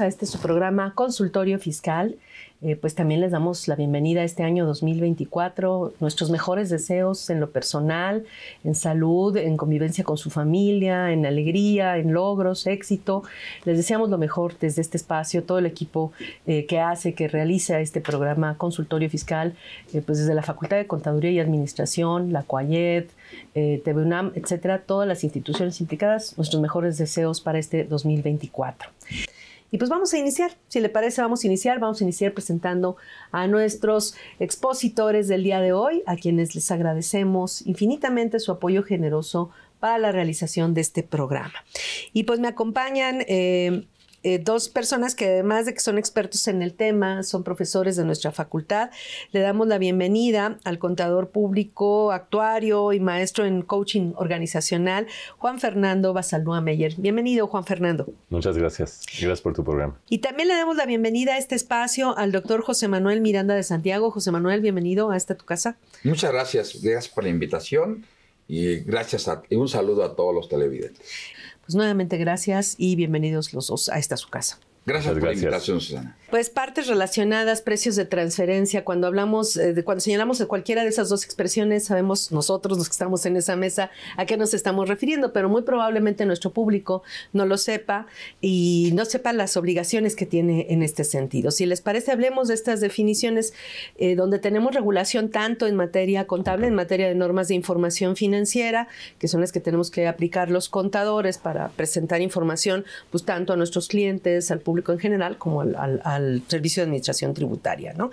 a este su programa Consultorio Fiscal. Eh, pues también les damos la bienvenida a este año 2024, nuestros mejores deseos en lo personal, en salud, en convivencia con su familia, en alegría, en logros, éxito. Les deseamos lo mejor desde este espacio, todo el equipo eh, que hace, que realiza este programa Consultorio Fiscal, eh, pues desde la Facultad de Contaduría y Administración, la CUAYET, TVUNAM, etcétera, todas las instituciones implicadas, nuestros mejores deseos para este 2024. Y pues vamos a iniciar, si le parece, vamos a iniciar, vamos a iniciar presentando a nuestros expositores del día de hoy, a quienes les agradecemos infinitamente su apoyo generoso para la realización de este programa. Y pues me acompañan eh, eh, dos personas que además de que son expertos en el tema, son profesores de nuestra facultad. Le damos la bienvenida al contador público, actuario y maestro en coaching organizacional, Juan Fernando Basalúa Meyer. Bienvenido, Juan Fernando. Muchas gracias. Gracias por tu programa. Y también le damos la bienvenida a este espacio al doctor José Manuel Miranda de Santiago. José Manuel, bienvenido a esta tu casa. Muchas gracias. Gracias por la invitación. Y gracias y un saludo a todos los televidentes. Pues nuevamente gracias y bienvenidos los dos a esta su casa. Gracias, gracias. por la invitación, Susana. Pues partes relacionadas, precios de transferencia, cuando hablamos, eh, cuando señalamos cualquiera de esas dos expresiones, sabemos nosotros los que estamos en esa mesa a qué nos estamos refiriendo, pero muy probablemente nuestro público no lo sepa y no sepa las obligaciones que tiene en este sentido. Si les parece, hablemos de estas definiciones eh, donde tenemos regulación tanto en materia contable, en materia de normas de información financiera, que son las que tenemos que aplicar los contadores para presentar información, pues tanto a nuestros clientes, al público en general, como al, al Servicio de Administración Tributaria. ¿no?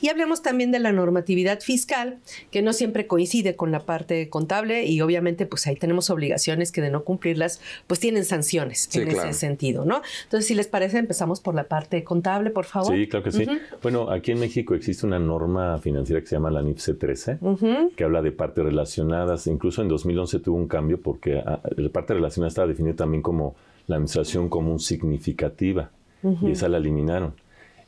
Y hablemos también de la normatividad fiscal, que no siempre coincide con la parte contable y obviamente pues ahí tenemos obligaciones que de no cumplirlas pues tienen sanciones en ese sentido. ¿no? Entonces, si les parece, empezamos por la parte contable, por favor. Sí, claro que sí. Bueno, aquí en México existe una norma financiera que se llama la NIFC 13, que habla de partes relacionadas. Incluso en 2011 tuvo un cambio porque ah, la parte relacionada estaba definida también como la administración común significativa y esa la eliminaron.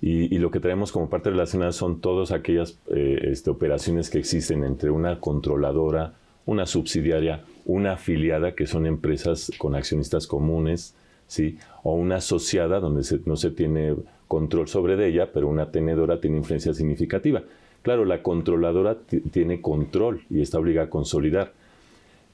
Y, lo que traemos como parte de cena son todas aquellas eh, este, operaciones que existen entre una controladora, una subsidiaria, una afiliada, que son empresas con accionistas comunes, ¿sí? o una asociada, donde no se tiene control sobre de ella, pero una tenedora tiene influencia significativa. Claro, la controladora tiene control y está obligada a consolidar.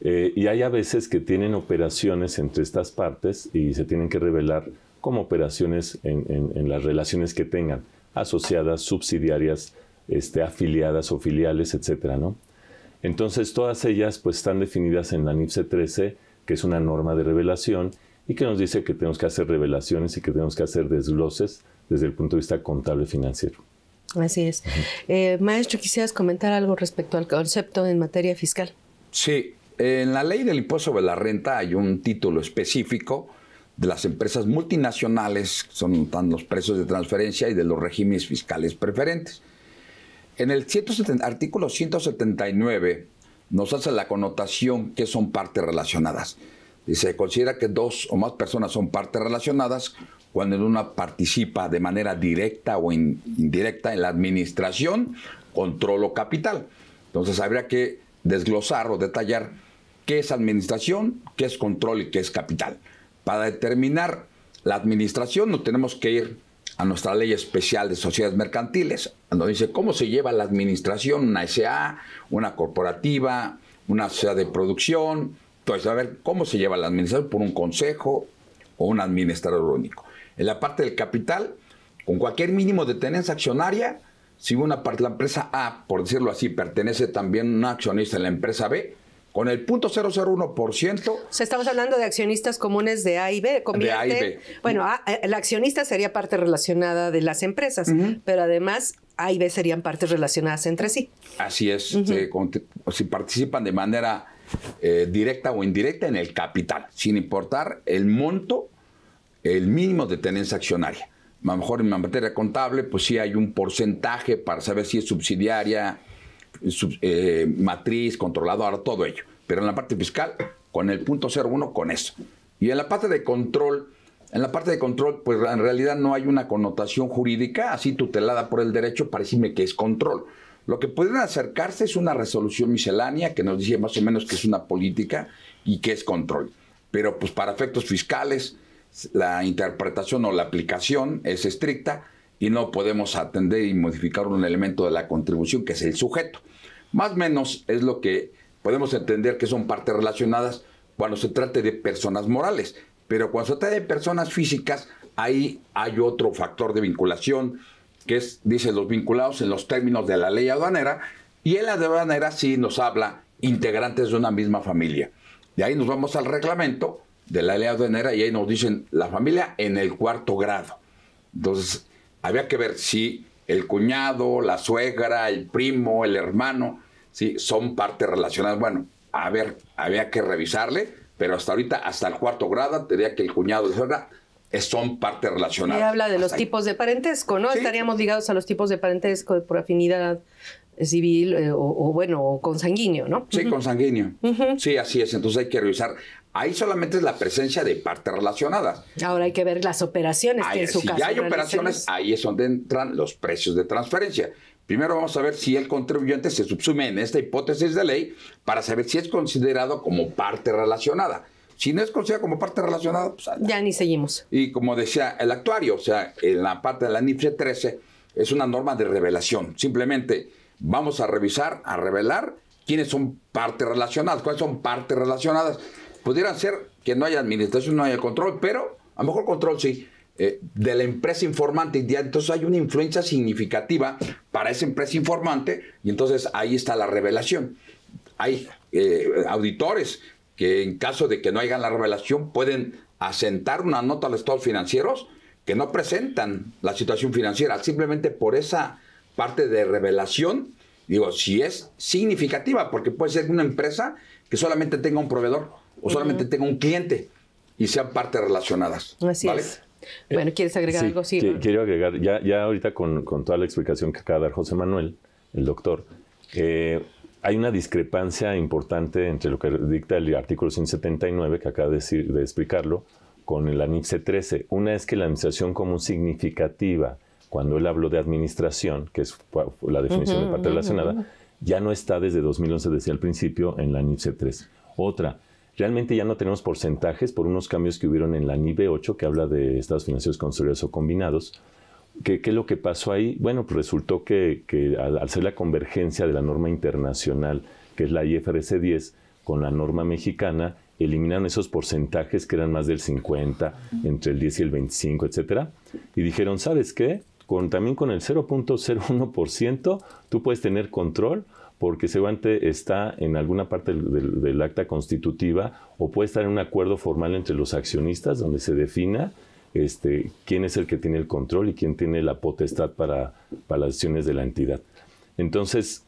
Eh, y hay a veces que tienen operaciones entre estas partes y se tienen que revelar como operaciones en, las relaciones que tengan, asociadas, subsidiarias, este, afiliadas o filiales, etcétera, ¿no? Entonces, todas ellas pues, están definidas en la NIFC 13, que es una norma de revelación y que nos dice que tenemos que hacer revelaciones y que tenemos que hacer desgloses desde el punto de vista contable financiero. Así es. Eh, maestro, quisieras comentar algo respecto al concepto en materia fiscal. Sí, en la ley del impuesto sobre la renta hay un título específico de las empresas multinacionales, son tan los precios de transferencia y de los regímenes fiscales preferentes. En el artículo 179 nos hace la connotación que son partes relacionadas. Y se considera que dos o más personas son partes relacionadas cuando una participa de manera directa o indirecta en la administración, control o capital. Entonces habría que desglosar o detallar qué es administración, qué es control y qué es capital. Para determinar la administración no tenemos que ir a nuestra ley especial de sociedades mercantiles, donde dice cómo se lleva la administración, una SA, una corporativa, una sociedad de producción. Entonces, a ver cómo se lleva la administración por un consejo o un administrador único. En la parte del capital, con cualquier mínimo de tenencia accionaria, si una parte, de la empresa A, por decirlo así, pertenece también a un accionista en la empresa B, con el 0.001%. O sea, estamos hablando de accionistas comunes de A y B. de A y B. Bueno, el eh, accionista sería parte relacionada de las empresas, pero además A y B serían partes relacionadas entre sí. Así es, si participan de manera eh, directa o indirecta en el capital, sin importar el monto, el mínimo de tenencia accionaria. A lo mejor en materia contable, pues sí hay un porcentaje para saber si es subsidiaria, sub, eh, matriz, controladora, todo ello. Pero en la parte fiscal, con el punto 01, con eso. Y en la parte de control, en la parte de control, pues en realidad no hay una connotación jurídica así tutelada por el derecho, decirme que es control. Lo que pueden acercarse es una resolución miscelánea que nos dice más o menos que es una política y que es control. Pero pues para efectos fiscales, la interpretación o la aplicación es estricta y no podemos atender y modificar un elemento de la contribución que es el sujeto. Más o menos es lo que podemos entender que son partes relacionadas cuando se trate de personas morales, pero cuando se trata de personas físicas, ahí hay otro factor de vinculación, que es, dice, los vinculados en los términos de la ley aduanera, y en la aduanera sí nos habla integrantes de una misma familia. De ahí nos vamos al reglamento de la ley aduanera y ahí nos dicen la familia en el cuarto grado. Entonces, había que ver si el cuñado, la suegra, el primo, el hermano, ¿sí? son partes relacionadas. Bueno, a ver, había que revisarle, pero hasta ahorita, hasta el cuarto grado, tendría que el cuñado la suegra eh, son partes relacionadas. Y habla de los tipos de parentesco, ¿no? Estaríamos ligados a los tipos de parentesco por afinidad eh, civil eh, o, o, bueno, consanguíneo, ¿no? Sí, consanguíneo. Sí, así es. Entonces hay que revisar Ahí solamente es la presencia de partes relacionadas. Ahora hay que ver las operaciones que en su si ya hay operaciones, ahí es donde entran los precios de transferencia. Primero vamos a ver si el contribuyente se subsume en esta hipótesis de ley para saber si es considerado como parte relacionada. Si no es considerado como parte relacionada, pues ah, ya ni seguimos. Y como decía el actuario, o sea, en la parte de la NIPSE 13 es una norma de revelación. Simplemente vamos a revisar, a revelar quiénes son partes relacionadas, cuáles son partes relacionadas. Pudiera ser que no haya administración, no haya control, pero a lo mejor control sí, eh, de la empresa informante. Y entonces hay una influencia significativa para esa empresa informante y entonces ahí está la revelación. Hay eh, auditores que en caso de que no hagan la revelación pueden asentar una nota a los estados financieros que no presentan la situación financiera, simplemente por esa parte de revelación, digo, si es significativa, porque puede ser una empresa que solamente tenga un proveedor, o solamente tenga un cliente y sean partes relacionadas. Así es. Bueno, ¿quieres agregar algo? Sí, quiero agregar, ya, ya ahorita con, toda la explicación que acaba de dar José Manuel, el doctor, eh, hay una discrepancia importante entre lo que dicta el artículo 179, que acaba de, decir, de explicarlo, con el Anipse 13. Una es que la administración común significativa, cuando él habló de administración, que es la definición de parte relacionada, ya no está desde 2011, decía al principio, en la Anipse 13. Otra, Realmente ya no tenemos porcentajes por unos cambios que hubieron en la NIVE 8, que habla de estados financieros consolidados o combinados. ¿Qué, es lo que pasó ahí? Bueno, pues resultó que, al hacer la convergencia de la norma internacional, que es la IFRS 10, con la norma mexicana, eliminaron esos porcentajes que eran más del 50, entre el 10 y el 25, etc. y dijeron, ¿sabes qué? Con, también con el 0.01% tú puedes tener control porque guante está en alguna parte del, acta constitutiva o puede estar en un acuerdo formal entre los accionistas donde se defina este, quién es el que tiene el control y quién tiene la potestad para, para las acciones de la entidad. Entonces,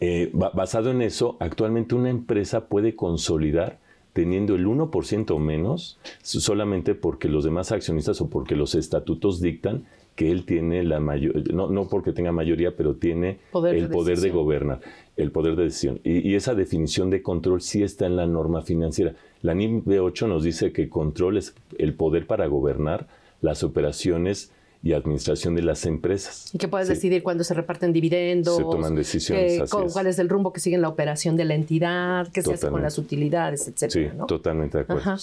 eh, basado en eso, actualmente una empresa puede consolidar teniendo el 1% o menos solamente porque los demás accionistas o porque los estatutos dictan que él tiene la mayor, no, porque tenga mayoría, pero tiene el poder de gobernar, el poder de decisión. Y, esa definición de control sí está en la norma financiera. La NIM 8 nos dice que control es el poder para gobernar las operaciones y administración de las empresas. Y que puedes decidir cuándo se reparten dividendos. Se toman decisiones. Eh, cuál es el rumbo que sigue en la operación de la entidad, qué se hace con las utilidades, etcétera. Sí, totalmente de acuerdo.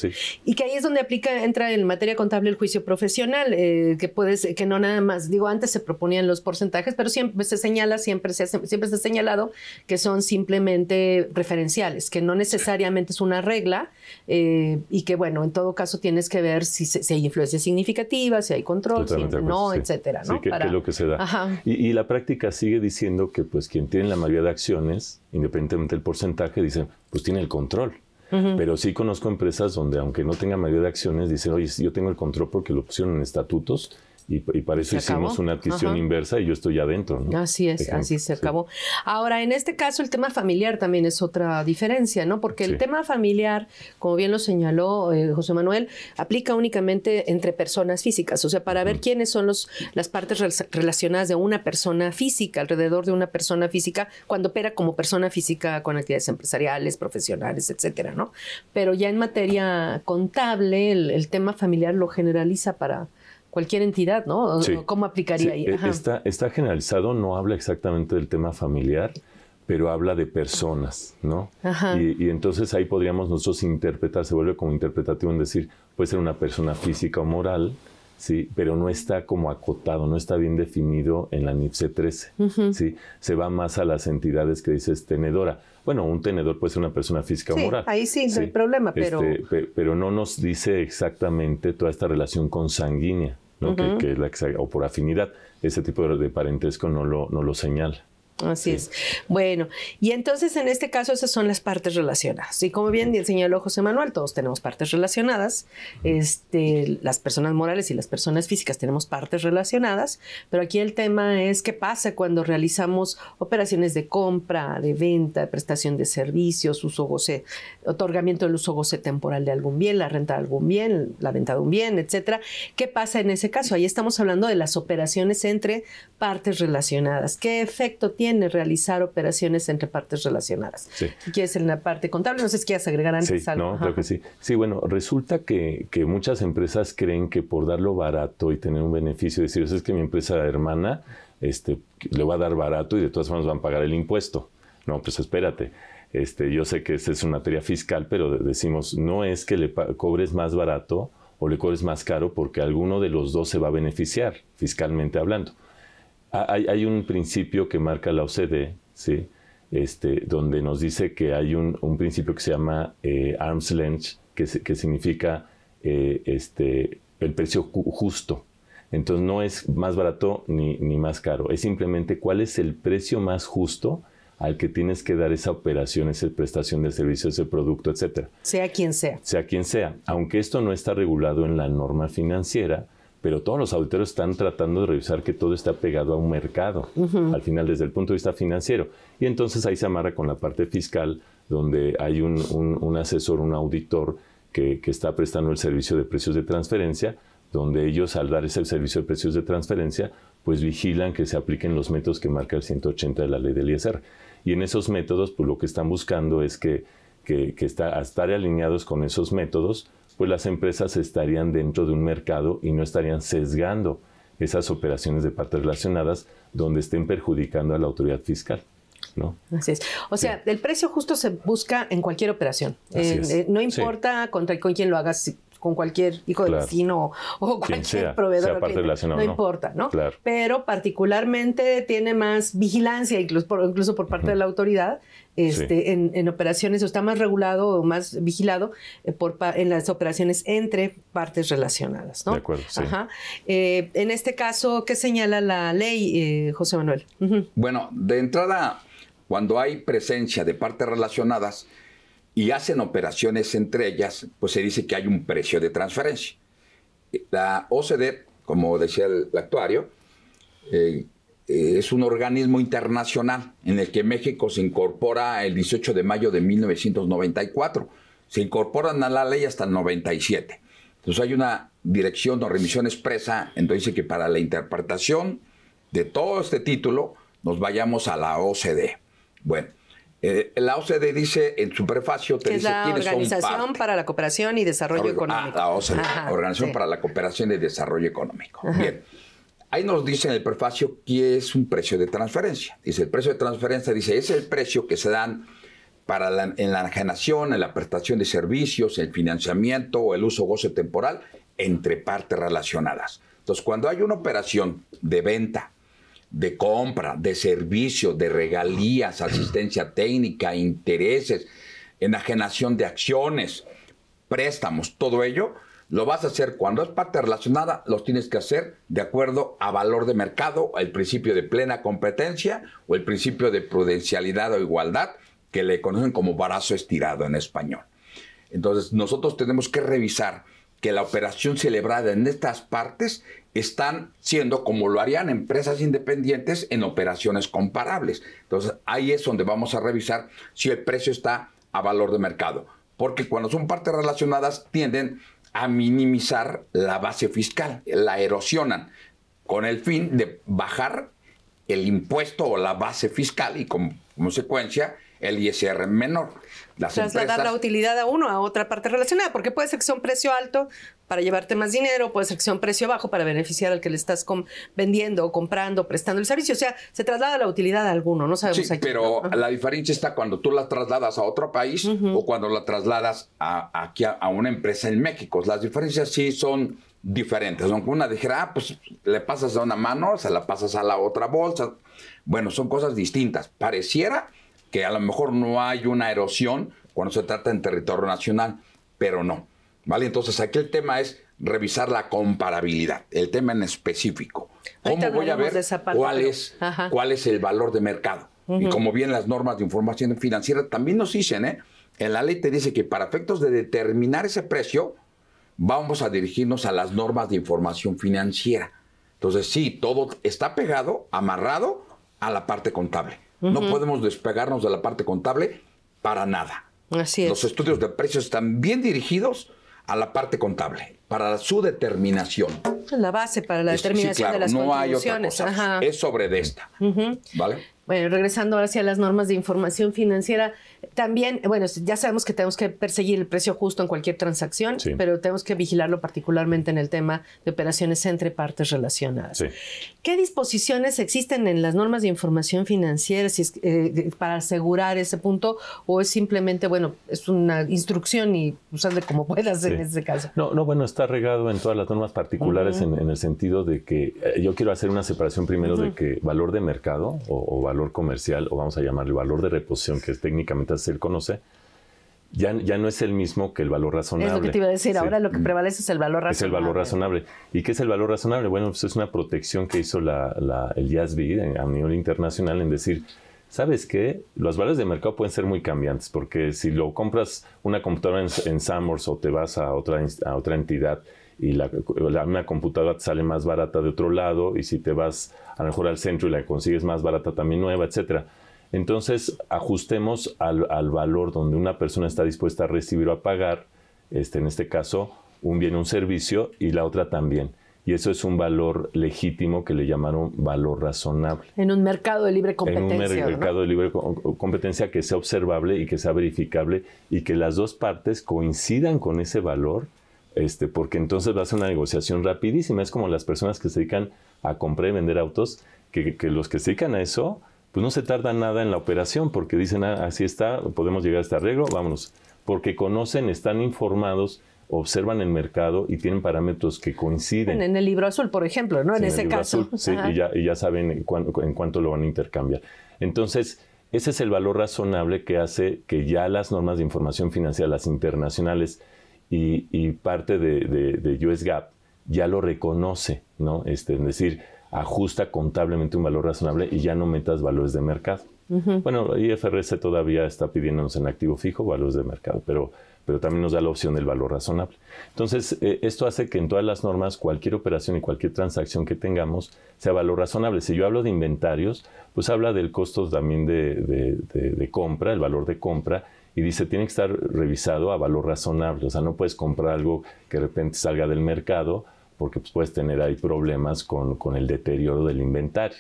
Y que ahí es donde aplica, entra en materia contable el juicio profesional, eh, que puedes, que no nada más, digo, antes se proponían los porcentajes, pero siempre se señala, siempre se siempre se ha señalado que son simplemente referenciales, que no necesariamente es una regla eh, y que bueno, en todo caso tienes que ver si, si hay influencia significativa, si hay control. Totalmente no, etcétera, ¿no? lo que se da. Y, la práctica sigue diciendo que pues quien tiene la mayoría de acciones, independientemente del porcentaje, dicen, pues tiene el control. Pero sí conozco empresas donde, aunque no tenga mayoría de acciones, dicen, oye, yo tengo el control porque lo pusieron en estatutos y, para eso hicimos una adquisición inversa y yo estoy adentro. ¿no? Así es, así se acabó. Ahora, en este caso, el tema familiar también es otra diferencia, ¿no? Porque el tema familiar, como bien lo señaló eh, José Manuel, aplica únicamente entre personas físicas, o sea, para ver quiénes son los, las partes relacionadas de una persona física, alrededor de una persona física, cuando opera como persona física con actividades empresariales, profesionales, etcétera, ¿no? Pero ya en materia contable, el tema familiar lo generaliza para cualquier entidad, ¿no? ¿Cómo aplicaría ahí? E está, está generalizado, no habla exactamente del tema familiar, pero habla de personas, ¿no? Y, entonces ahí podríamos nosotros interpretar, se vuelve como interpretativo en decir, puede ser una persona física o moral, ¿sí? Pero no está como acotado, no está bien definido en la NIFC 13, ¿sí? Se va más a las entidades que dices tenedora bueno, un tenedor puede ser una persona física o moral. Ahí sí, no hay problema, pero... Este, pero no nos dice exactamente toda esta relación consanguínea, ¿no? que, o por afinidad. Ese tipo de, de parentesco no lo, no lo señala. Así es. Bueno, y entonces en este caso esas son las partes relacionadas. Y como bien señaló José Manuel, todos tenemos partes relacionadas. Este, las personas morales y las personas físicas tenemos partes relacionadas, pero aquí el tema es qué pasa cuando realizamos operaciones de compra, de venta, de prestación de servicios, uso goce, otorgamiento del uso goce temporal de algún bien, la renta de algún bien, la venta de un bien, etcétera. ¿Qué pasa en ese caso? Ahí estamos hablando de las operaciones entre partes relacionadas. ¿Qué efecto tiene? realizar operaciones entre partes relacionadas. Sí. ¿Qué es en la parte contable? No sé si quieres agregar antes algo. No, creo que sí. Sí, bueno, resulta que, muchas empresas creen que por darlo barato y tener un beneficio, decir, es que mi empresa hermana este, le va a dar barato y de todas formas van a pagar el impuesto. No, pues espérate. Este, yo sé que esa es una materia fiscal, pero decimos, no es que le cobres más barato o le cobres más caro porque alguno de los dos se va a beneficiar, fiscalmente hablando. Ah, hay, un principio que marca la OCDE, este, donde nos dice que hay un, principio que se llama eh, arm's length, que, significa eh, este, el precio justo. Entonces no es más barato ni, más caro, es simplemente cuál es el precio más justo al que tienes que dar esa operación, esa prestación de servicio, ese producto, etc. Sea quien sea. Sea quien sea. Aunque esto no está regulado en la norma financiera, pero todos los auditores están tratando de revisar que todo está pegado a un mercado, al final desde el punto de vista financiero. Y entonces ahí se amarra con la parte fiscal, donde hay un, asesor, un auditor que, está prestando el servicio de precios de transferencia, donde ellos al dar ese servicio de precios de transferencia, pues vigilan que se apliquen los métodos que marca el 180 de la ley del ISR. Y en esos métodos, pues lo que están buscando es que, que, estar alineados con esos métodos, pues las empresas estarían dentro de un mercado y no estarían sesgando esas operaciones de partes relacionadas donde estén perjudicando a la autoridad fiscal. ¿No? Así es. O sea, el precio justo se busca en cualquier operación. Eh, eh, no importa contra, con quién lo hagas, con cualquier hijo de vecino o cualquier proveedor. no, importa, ¿no? Pero particularmente tiene más vigilancia, incluso por, parte de la autoridad, este, en, operaciones, o está más regulado o más vigilado eh, por, en las operaciones entre partes relacionadas. ¿no? De acuerdo, eh, en este caso, ¿qué señala la ley, eh, José Manuel? Bueno, de entrada, cuando hay presencia de partes relacionadas y hacen operaciones entre ellas, pues se dice que hay un precio de transferencia. La OCDE, como decía el, actuario, eh, eh, es un organismo internacional en el que México se incorpora el 18 de mayo de 1994. Se incorporan a la ley hasta el 97. Entonces hay una dirección o remisión expresa, entonces dice que para la interpretación de todo este título nos vayamos a la OCDE. Bueno, eh, la OCDE dice en su prefacio, te dice Organización para la Cooperación y Desarrollo Económico. la OCDE, Organización para la Cooperación y Desarrollo Económico. Bien. Ahí nos dice en el prefacio que es un precio de transferencia. Dice, el precio de transferencia, dice, es el precio que se dan para la, en la enajenación, en la prestación de servicios, el financiamiento o el uso goce temporal entre partes relacionadas. Entonces, cuando hay una operación de venta, de compra, de servicio, de regalías, asistencia técnica, intereses, enajenación de acciones, préstamos, todo ello, lo vas a hacer cuando es parte relacionada, los tienes que hacer de acuerdo a valor de mercado, el principio de plena competencia o el principio de prudencialidad o igualdad, que le conocen como barazo estirado en español. Entonces, nosotros tenemos que revisar que la operación celebrada en estas partes están siendo como lo harían empresas independientes en operaciones comparables. Entonces, ahí es donde vamos a revisar si el precio está a valor de mercado. Porque cuando son partes relacionadas tienden a minimizar la base fiscal, la erosionan con el fin de bajar el impuesto o la base fiscal y como consecuencia el ISR menor. Las Trasladar la utilidad a uno a otra parte relacionada, porque puede ser que sea un precio alto, para llevarte más dinero, puede ser que sea un precio bajo para beneficiar al que le estás vendiendo, comprando, prestando el servicio. O sea, se traslada la utilidad a alguno, no sabemos sí, Pero la diferencia está cuando tú la trasladas a otro país o cuando la trasladas a, aquí a, a, una empresa en México. Las diferencias sí son diferentes. Aunque una dijera, ah, pues le pasas a una mano, se la pasas a la otra bolsa. Bueno, son cosas distintas. Pareciera que a lo mejor no hay una erosión cuando se trata en territorio nacional, pero no ¿Vale? Entonces aquí el tema es revisar la comparabilidad, el tema en específico. ¿Cómo voy a ver cuál, es, cuál es el valor de mercado? Y como bien las normas de información financiera también nos dicen, ¿eh? en la ley te dice que para efectos de determinar ese precio, vamos a dirigirnos a las normas de información financiera. Entonces, sí, todo está pegado, amarrado a la parte contable. No podemos despegarnos de la parte contable para nada. Los estudios de precios están bien dirigidos a la parte contable para su determinación. La base para la determinación sí, claro, de las no Hay otra cosa, es sobre de esta. ¿Vale? Bueno, regresando ahora hacia las normas de información financiera, también, bueno, ya sabemos que tenemos que perseguir el precio justo en cualquier transacción, pero tenemos que vigilarlo particularmente en el tema de operaciones entre partes relacionadas. ¿Qué disposiciones existen en las normas de información financiera eh, para asegurar ese punto o es simplemente, bueno, es una instrucción y usarle como puedas en ese caso? No, no, bueno, está regado en todas las normas particulares en, el sentido de que eh, yo quiero hacer una separación primero de que valor de mercado o, o valor comercial o vamos a llamarle valor de reposición, que es técnicamente él conoce, ya, ya, no es el mismo que el valor razonable. Es lo que te iba a decir, ahora lo que prevalece es el valor razonable. Es el valor razonable. ¿Y qué es el valor razonable? Bueno, pues es una protección que hizo la, el IASB eh, a nivel internacional en decir, ¿sabes qué? Los valores de mercado pueden ser muy cambiantes, porque si lo compras una computadora en, Summers o te vas a otra, otra entidad y la, una computadora te sale más barata de otro lado, y si te vas a lo mejor al centro y la consigues más barata también nueva, etcétera entonces, ajustemos al, valor donde una persona está dispuesta a recibir o a pagar, este, en este caso, un bien, un servicio, y la otra también. Y eso es un valor legítimo que le llamaron valor razonable. En un mercado de libre competencia. En un mercado de libre competencia que sea observable y que sea verificable y que las dos partes coincidan con ese valor, este, porque entonces va a ser una negociación rapidísima. Es como las personas que se dedican a comprar y vender autos, que, que los que se dedican a eso pues no se tarda nada en la operación porque dicen, ah, así está, podemos llegar a este arreglo, vámonos. Porque conocen, están informados, observan el mercado y tienen parámetros que coinciden. En, el libro azul, por ejemplo, ¿no? en, ese caso. sí, y ya, y ya, saben en, cuánto, lo van a intercambiar. Entonces, ese es el valor razonable que hace que ya las normas de información financiera, las internacionales y, parte de, de, US ya lo reconoce, ¿no? Este, es decir, ajusta contablemente un valor razonable y ya no metas valores de mercado. Bueno, IFRS todavía está pidiéndonos en activo fijo valores de mercado, pero, pero también nos da la opción del valor razonable. Entonces, eh, esto hace que en todas las normas cualquier operación y cualquier transacción que tengamos sea valor razonable. Si yo hablo de inventarios, pues habla del costo también de, de compra, el valor de compra, y dice tiene que estar revisado a valor razonable. O sea, no puedes comprar algo que de repente salga del mercado porque pues, puedes tener ahí problemas con, el deterioro del inventario,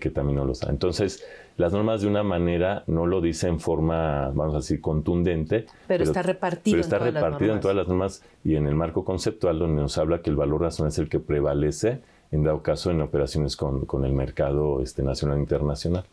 que, también no lo sabe. Entonces, las normas de una manera no lo dicen en forma, vamos a decir, contundente. Pero, está repartido. Pero está repartido en todas las normas y en el marco conceptual donde nos habla que el valor razonable es el que prevalece en dado caso en operaciones con, el mercado este, nacional e internacional.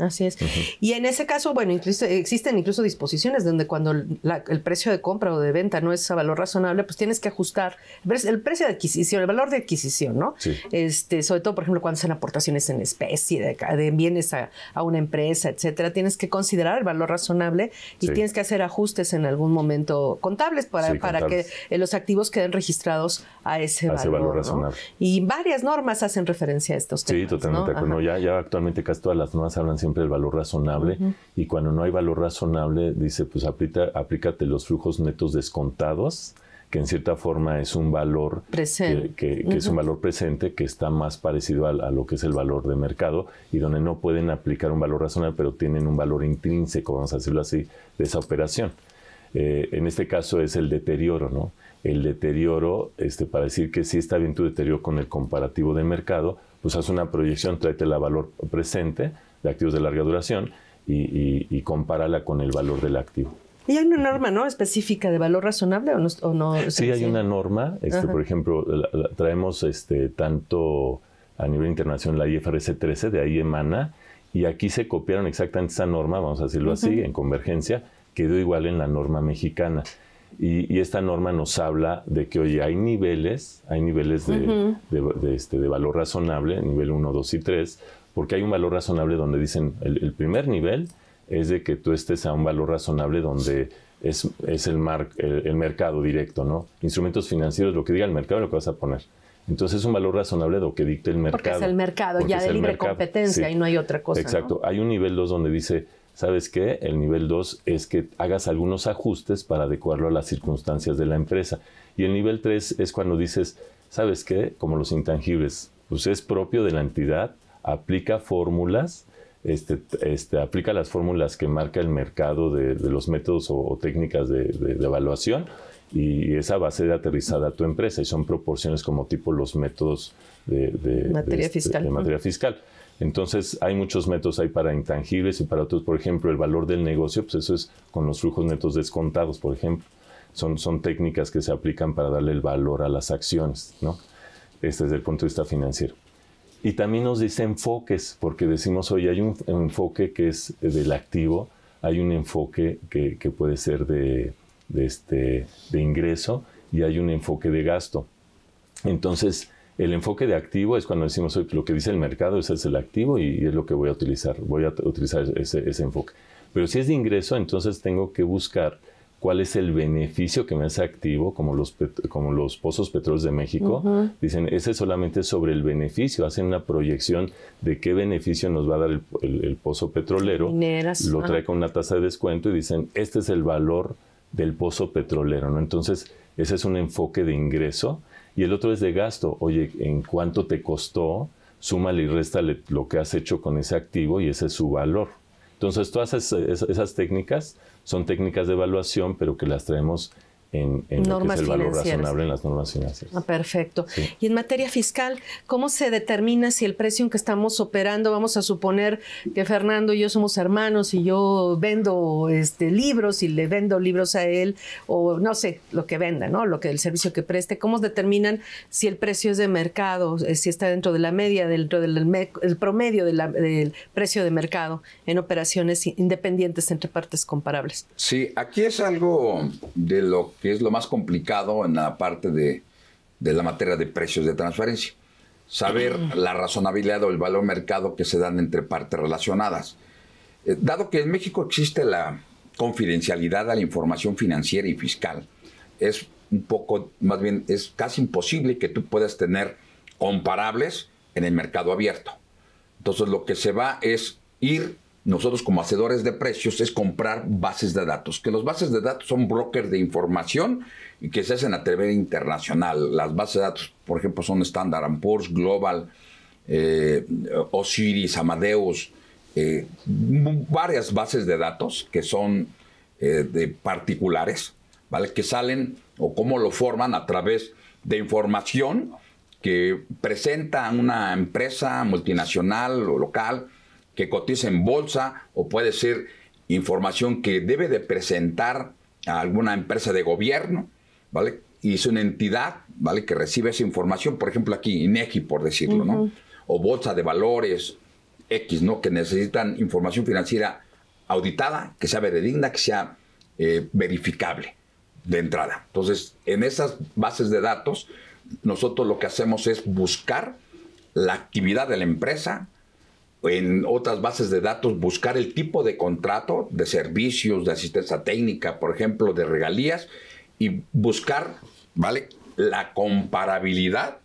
Así es. Y en ese caso, bueno, incluso, existen incluso disposiciones donde cuando el precio de compra o de venta no es a valor razonable, pues tienes que ajustar el precio de adquisición, el valor de adquisición, ¿no? Sí. Este, sobre todo, por ejemplo, cuando son aportaciones en especie, de, de bienes a, una empresa, etcétera, tienes que considerar el valor razonable y tienes que hacer ajustes en algún momento contables para, para que eh, los activos queden registrados a ese a valor. Ese valor razonable. Y varias normas hacen referencia a estos temas. Sí, totalmente. Ya, ya actualmente casi todas las normas hablan siempre el valor razonable y cuando no hay valor razonable dice pues aplica, aplícate los flujos netos descontados que en cierta forma es un valor presente. que, es un valor presente que está más parecido a, lo que es el valor de mercado y donde no pueden aplicar un valor razonable pero tienen un valor intrínseco vamos a decirlo así de esa operación eh, en este caso es el deterioro no el deterioro este para decir que si está bien tu deterioro con el comparativo de mercado pues haz una proyección tráete la valor presente de activos de larga duración y, compárala con el valor del activo. Y hay una norma, ¿no? Específica de valor razonable o no. sí, hay una norma. Este, por ejemplo, traemos este, tanto a nivel internacional la IFRS 13, de ahí emana, y aquí se copiaron exactamente esa norma, vamos a decirlo así, en convergencia, quedó igual en la norma mexicana. Y, esta norma nos habla de que, oye, hay niveles, hay niveles de, de, este, de valor razonable, nivel 1, 2 y 3, porque hay un valor razonable donde dicen el, primer nivel es de que tú estés a un valor razonable donde es, es el, mar, el, mercado directo, ¿no? Instrumentos financieros, lo que diga el mercado, lo que vas a poner. Entonces es un valor razonable lo que dicte el mercado. Porque es el mercado, ya de libre competencia y no hay otra cosa. Exacto. Hay un nivel 2 donde dice, ¿sabes qué? El nivel 2 es que hagas algunos ajustes para adecuarlo a las circunstancias de la empresa. Y el nivel 3 es cuando dices, ¿sabes qué? Como los intangibles, pues es propio de la entidad, aplica fórmulas, este, este, aplica las fórmulas que marca el mercado de, los métodos o, técnicas de, evaluación y esa va a ser aterrizada a tu empresa y son proporciones como tipo los métodos de, materia, este, fiscal. materia fiscal. Entonces hay muchos métodos, ahí para intangibles y para otros, por ejemplo, el valor del negocio, pues eso es con los flujos netos descontados, por ejemplo. Son, son técnicas que se aplican para darle el valor a las acciones, ¿no? Este es el punto de vista financiero. Y también nos dice enfoques, porque decimos hoy hay un enfoque que es eh, del activo, hay un enfoque que, puede ser este, de, ingreso y hay un enfoque de gasto. Entonces, el enfoque de activo es cuando decimos hoy lo que dice el mercado, ese es el activo y, y es lo que voy a utilizar, voy a utilizar ese, ese enfoque. Pero si es de ingreso, entonces tengo que buscar cuál es el beneficio que me hace activo, como los, como los pozos petróleos de México. Dicen, ese es solamente sobre el beneficio, hacen una proyección de qué beneficio nos va a dar el, pozo petrolero, lo trae con una tasa de descuento y dicen, este es el valor del pozo petrolero, Entonces, ese es un enfoque de ingreso y el otro es de gasto. Oye, ¿en cuánto te costó? Súmale y réstale lo que has hecho con ese activo y ese es su valor. Entonces, todas esas, esas técnicas son técnicas de evaluación, pero que las traemos en, el valor razonable en las normas financieras. Ah, perfecto. Y en materia fiscal, ¿cómo se determina si el precio en que estamos operando, vamos a suponer que Fernando y yo somos hermanos y yo vendo este, libros y le vendo libros a él, o no sé, lo que venda, ¿no? Lo que el servicio que preste, ¿cómo determinan si el precio es de mercado, eh, si está dentro de la media, dentro del el promedio del precio de mercado en operaciones independientes entre partes comparables? Sí, aquí es algo de lo que es lo más complicado en la parte de, la materia de precios de transferencia. Saber la razonabilidad o el valor mercado que se dan entre partes relacionadas. Eh, dado que en México existe la confidencialidad a la información financiera y fiscal, es un poco, más bien, es casi imposible que tú puedas tener comparables en el mercado abierto. Entonces lo que se va es ir nosotros como hacedores de precios es comprar bases de datos, que los bases de datos son brokers de información y que se hacen a través internacional. Las bases de datos, por ejemplo, son Standard Poor's, Global, eh, Osiris, Amadeus, eh, varias bases de datos que son eh, de particulares, ¿vale? Que salen o cómo lo forman a través de información que presenta una empresa multinacional o local, que cotiza en bolsa o puede ser información que debe de presentar a alguna empresa de gobierno, ¿vale? Y es una entidad, ¿vale? Que recibe esa información, por ejemplo aquí, INEGI, por decirlo, ¿no? O bolsa de valores, X, ¿no? Que necesitan información financiera auditada, que sea veredigna, que sea eh, verificable de entrada. Entonces, en esas bases de datos, nosotros lo que hacemos es buscar la actividad de la empresa, en otras bases de datos buscar el tipo de contrato, de servicios, de asistencia técnica, por ejemplo, de regalías, y buscar, ¿vale? La comparabilidad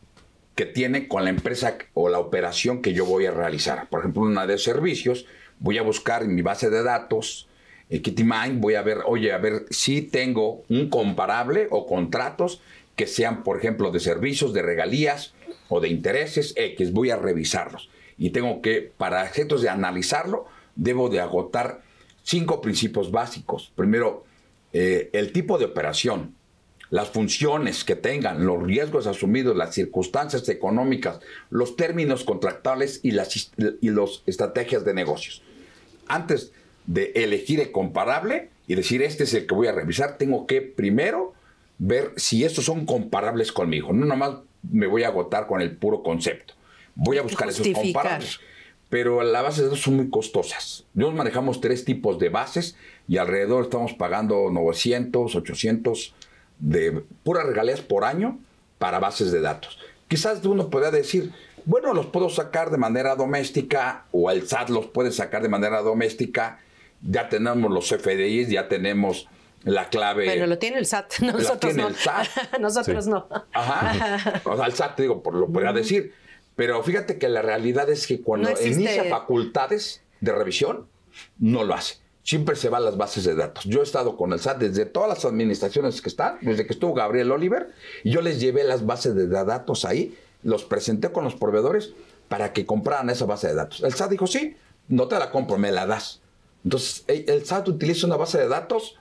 que tiene con la empresa o la operación que yo voy a realizar. Por ejemplo, una de servicios, voy a buscar en mi base de datos, en mind voy a ver, oye, a ver si tengo un comparable o contratos que sean, por ejemplo, de servicios, de regalías o de intereses X, voy a revisarlos y tengo que, para efectos de analizarlo, debo de agotar cinco principios básicos. Primero, eh, el tipo de operación, las funciones que tengan, los riesgos asumidos, las circunstancias económicas, los términos contractuales y las y los estrategias de negocios. Antes de elegir el comparable y decir este es el que voy a revisar, tengo que primero ver si estos son comparables conmigo. No nomás me voy a agotar con el puro concepto voy a buscar esos comparables. Pero las bases de datos son muy costosas. Nosotros manejamos tres tipos de bases y alrededor estamos pagando 900, 800 de puras regalías por año para bases de datos. Quizás uno pueda decir, bueno, los puedo sacar de manera doméstica o el SAT los puede sacar de manera doméstica. Ya tenemos los FDIs, ya tenemos la clave. Pero lo tiene el SAT, nosotros tiene no. El SAT. nosotros no. Ajá. O sea, el SAT, digo, por, lo podría decir pero fíjate que la realidad es que cuando inicia facultades de revisión, no lo hace. Siempre se va las bases de datos. Yo he estado con el SAT desde todas las administraciones que están, desde que estuvo Gabriel Oliver, yo les llevé las bases de datos ahí, los presenté con los proveedores para que compraran esa base de datos. El SAT dijo, sí, no te la compro, me la das. Entonces, e-, el SAT utiliza una base de datos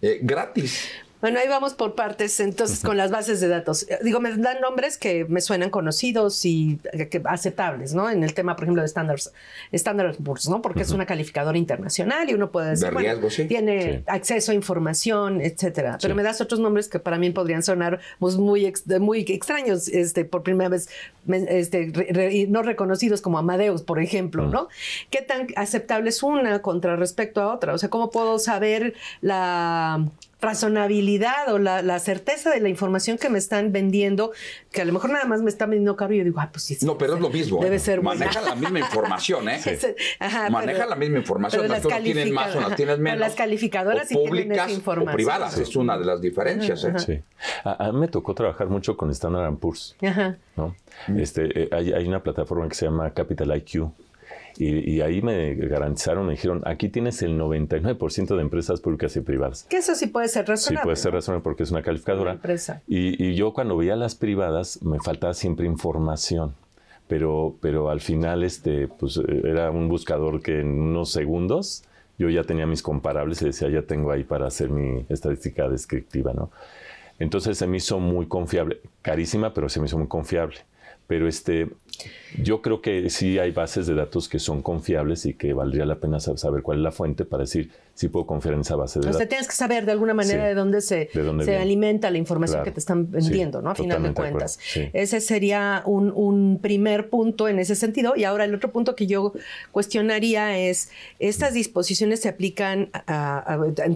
eh, gratis. Bueno, ahí vamos por partes entonces con las bases de datos. Eh, digo, me dan nombres que me suenan conocidos y eh, aceptables, ¿no? En el tema, por ejemplo, de Standards, Standard Poor's, ¿no? Porque es una calificadora internacional y uno puede decir, bueno, tiene acceso a información, etcétera. Pero me das otros nombres que para mí podrían sonar pues, muy, muy extraños, este, por primera vez, este, no reconocidos como Amadeus, por ejemplo, mm. ¿no? ¿Qué tan aceptable es una contra respecto a otra? O sea, ¿cómo puedo saber la razonabilidad o la, certeza de la información que me están vendiendo, que a lo mejor nada más me están vendiendo caro y yo digo, ah, pues sí. no, pero es lo mismo. Debe ¿eh? ser Maneja la misma información, ¿eh? Ajá, Maneja la misma información. Pero las no más o las tienes menos. Las calificadoras o públicas o privadas. Es una de las diferencias. ¿eh? Sí. A, mí me tocó trabajar mucho con Standard Poor's. Ajá. ¿no? Este, eh, hay una plataforma que se llama Capital IQ. Y, ahí me garantizaron, me dijeron, aquí tienes el 99% de empresas públicas y privadas. Que eso sí puede ser razonable. Sí puede ser razonable porque es una calificadora. empresa. Y, yo cuando veía las privadas me faltaba siempre información. Pero, pero al final este, pues, era un buscador que en unos segundos yo ya tenía mis comparables y decía, ya tengo ahí para hacer mi estadística descriptiva, ¿no? Entonces se me hizo muy confiable, carísima, pero se me hizo muy confiable. Pero este, yo creo que sí hay bases de datos que son confiables y que valdría la pena saber cuál es la fuente para decir si puedo confiar en esa base de datos. O sea, tienes que saber de alguna manera de dónde se, alimenta la información que te están vendiendo, ¿no? A final de cuentas. Ese sería un, primer punto en ese sentido. Y ahora el otro punto que yo cuestionaría es, ¿estas mm. disposiciones se aplican a,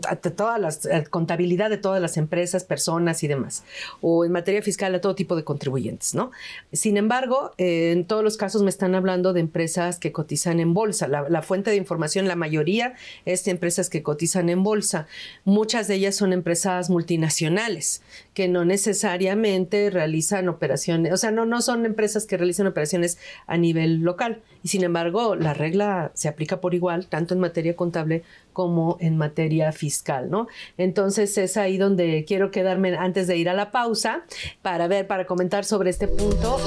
a, toda la contabilidad de todas las empresas, personas y demás? O en materia fiscal a todo tipo de contribuyentes, ¿no? Sin embargo, eh, en todos los casos me están hablando de empresas que cotizan en bolsa. La, fuente de información, la mayoría, es de empresas que cotizan en bolsa. Muchas de ellas son empresas multinacionales que no necesariamente realizan operaciones, o sea, no, no son empresas que realizan operaciones a nivel local. Y sin embargo, la regla se aplica por igual, tanto en materia contable como en materia fiscal, ¿no? Entonces es ahí donde quiero quedarme antes de ir a la pausa para ver, para comentar sobre este punto.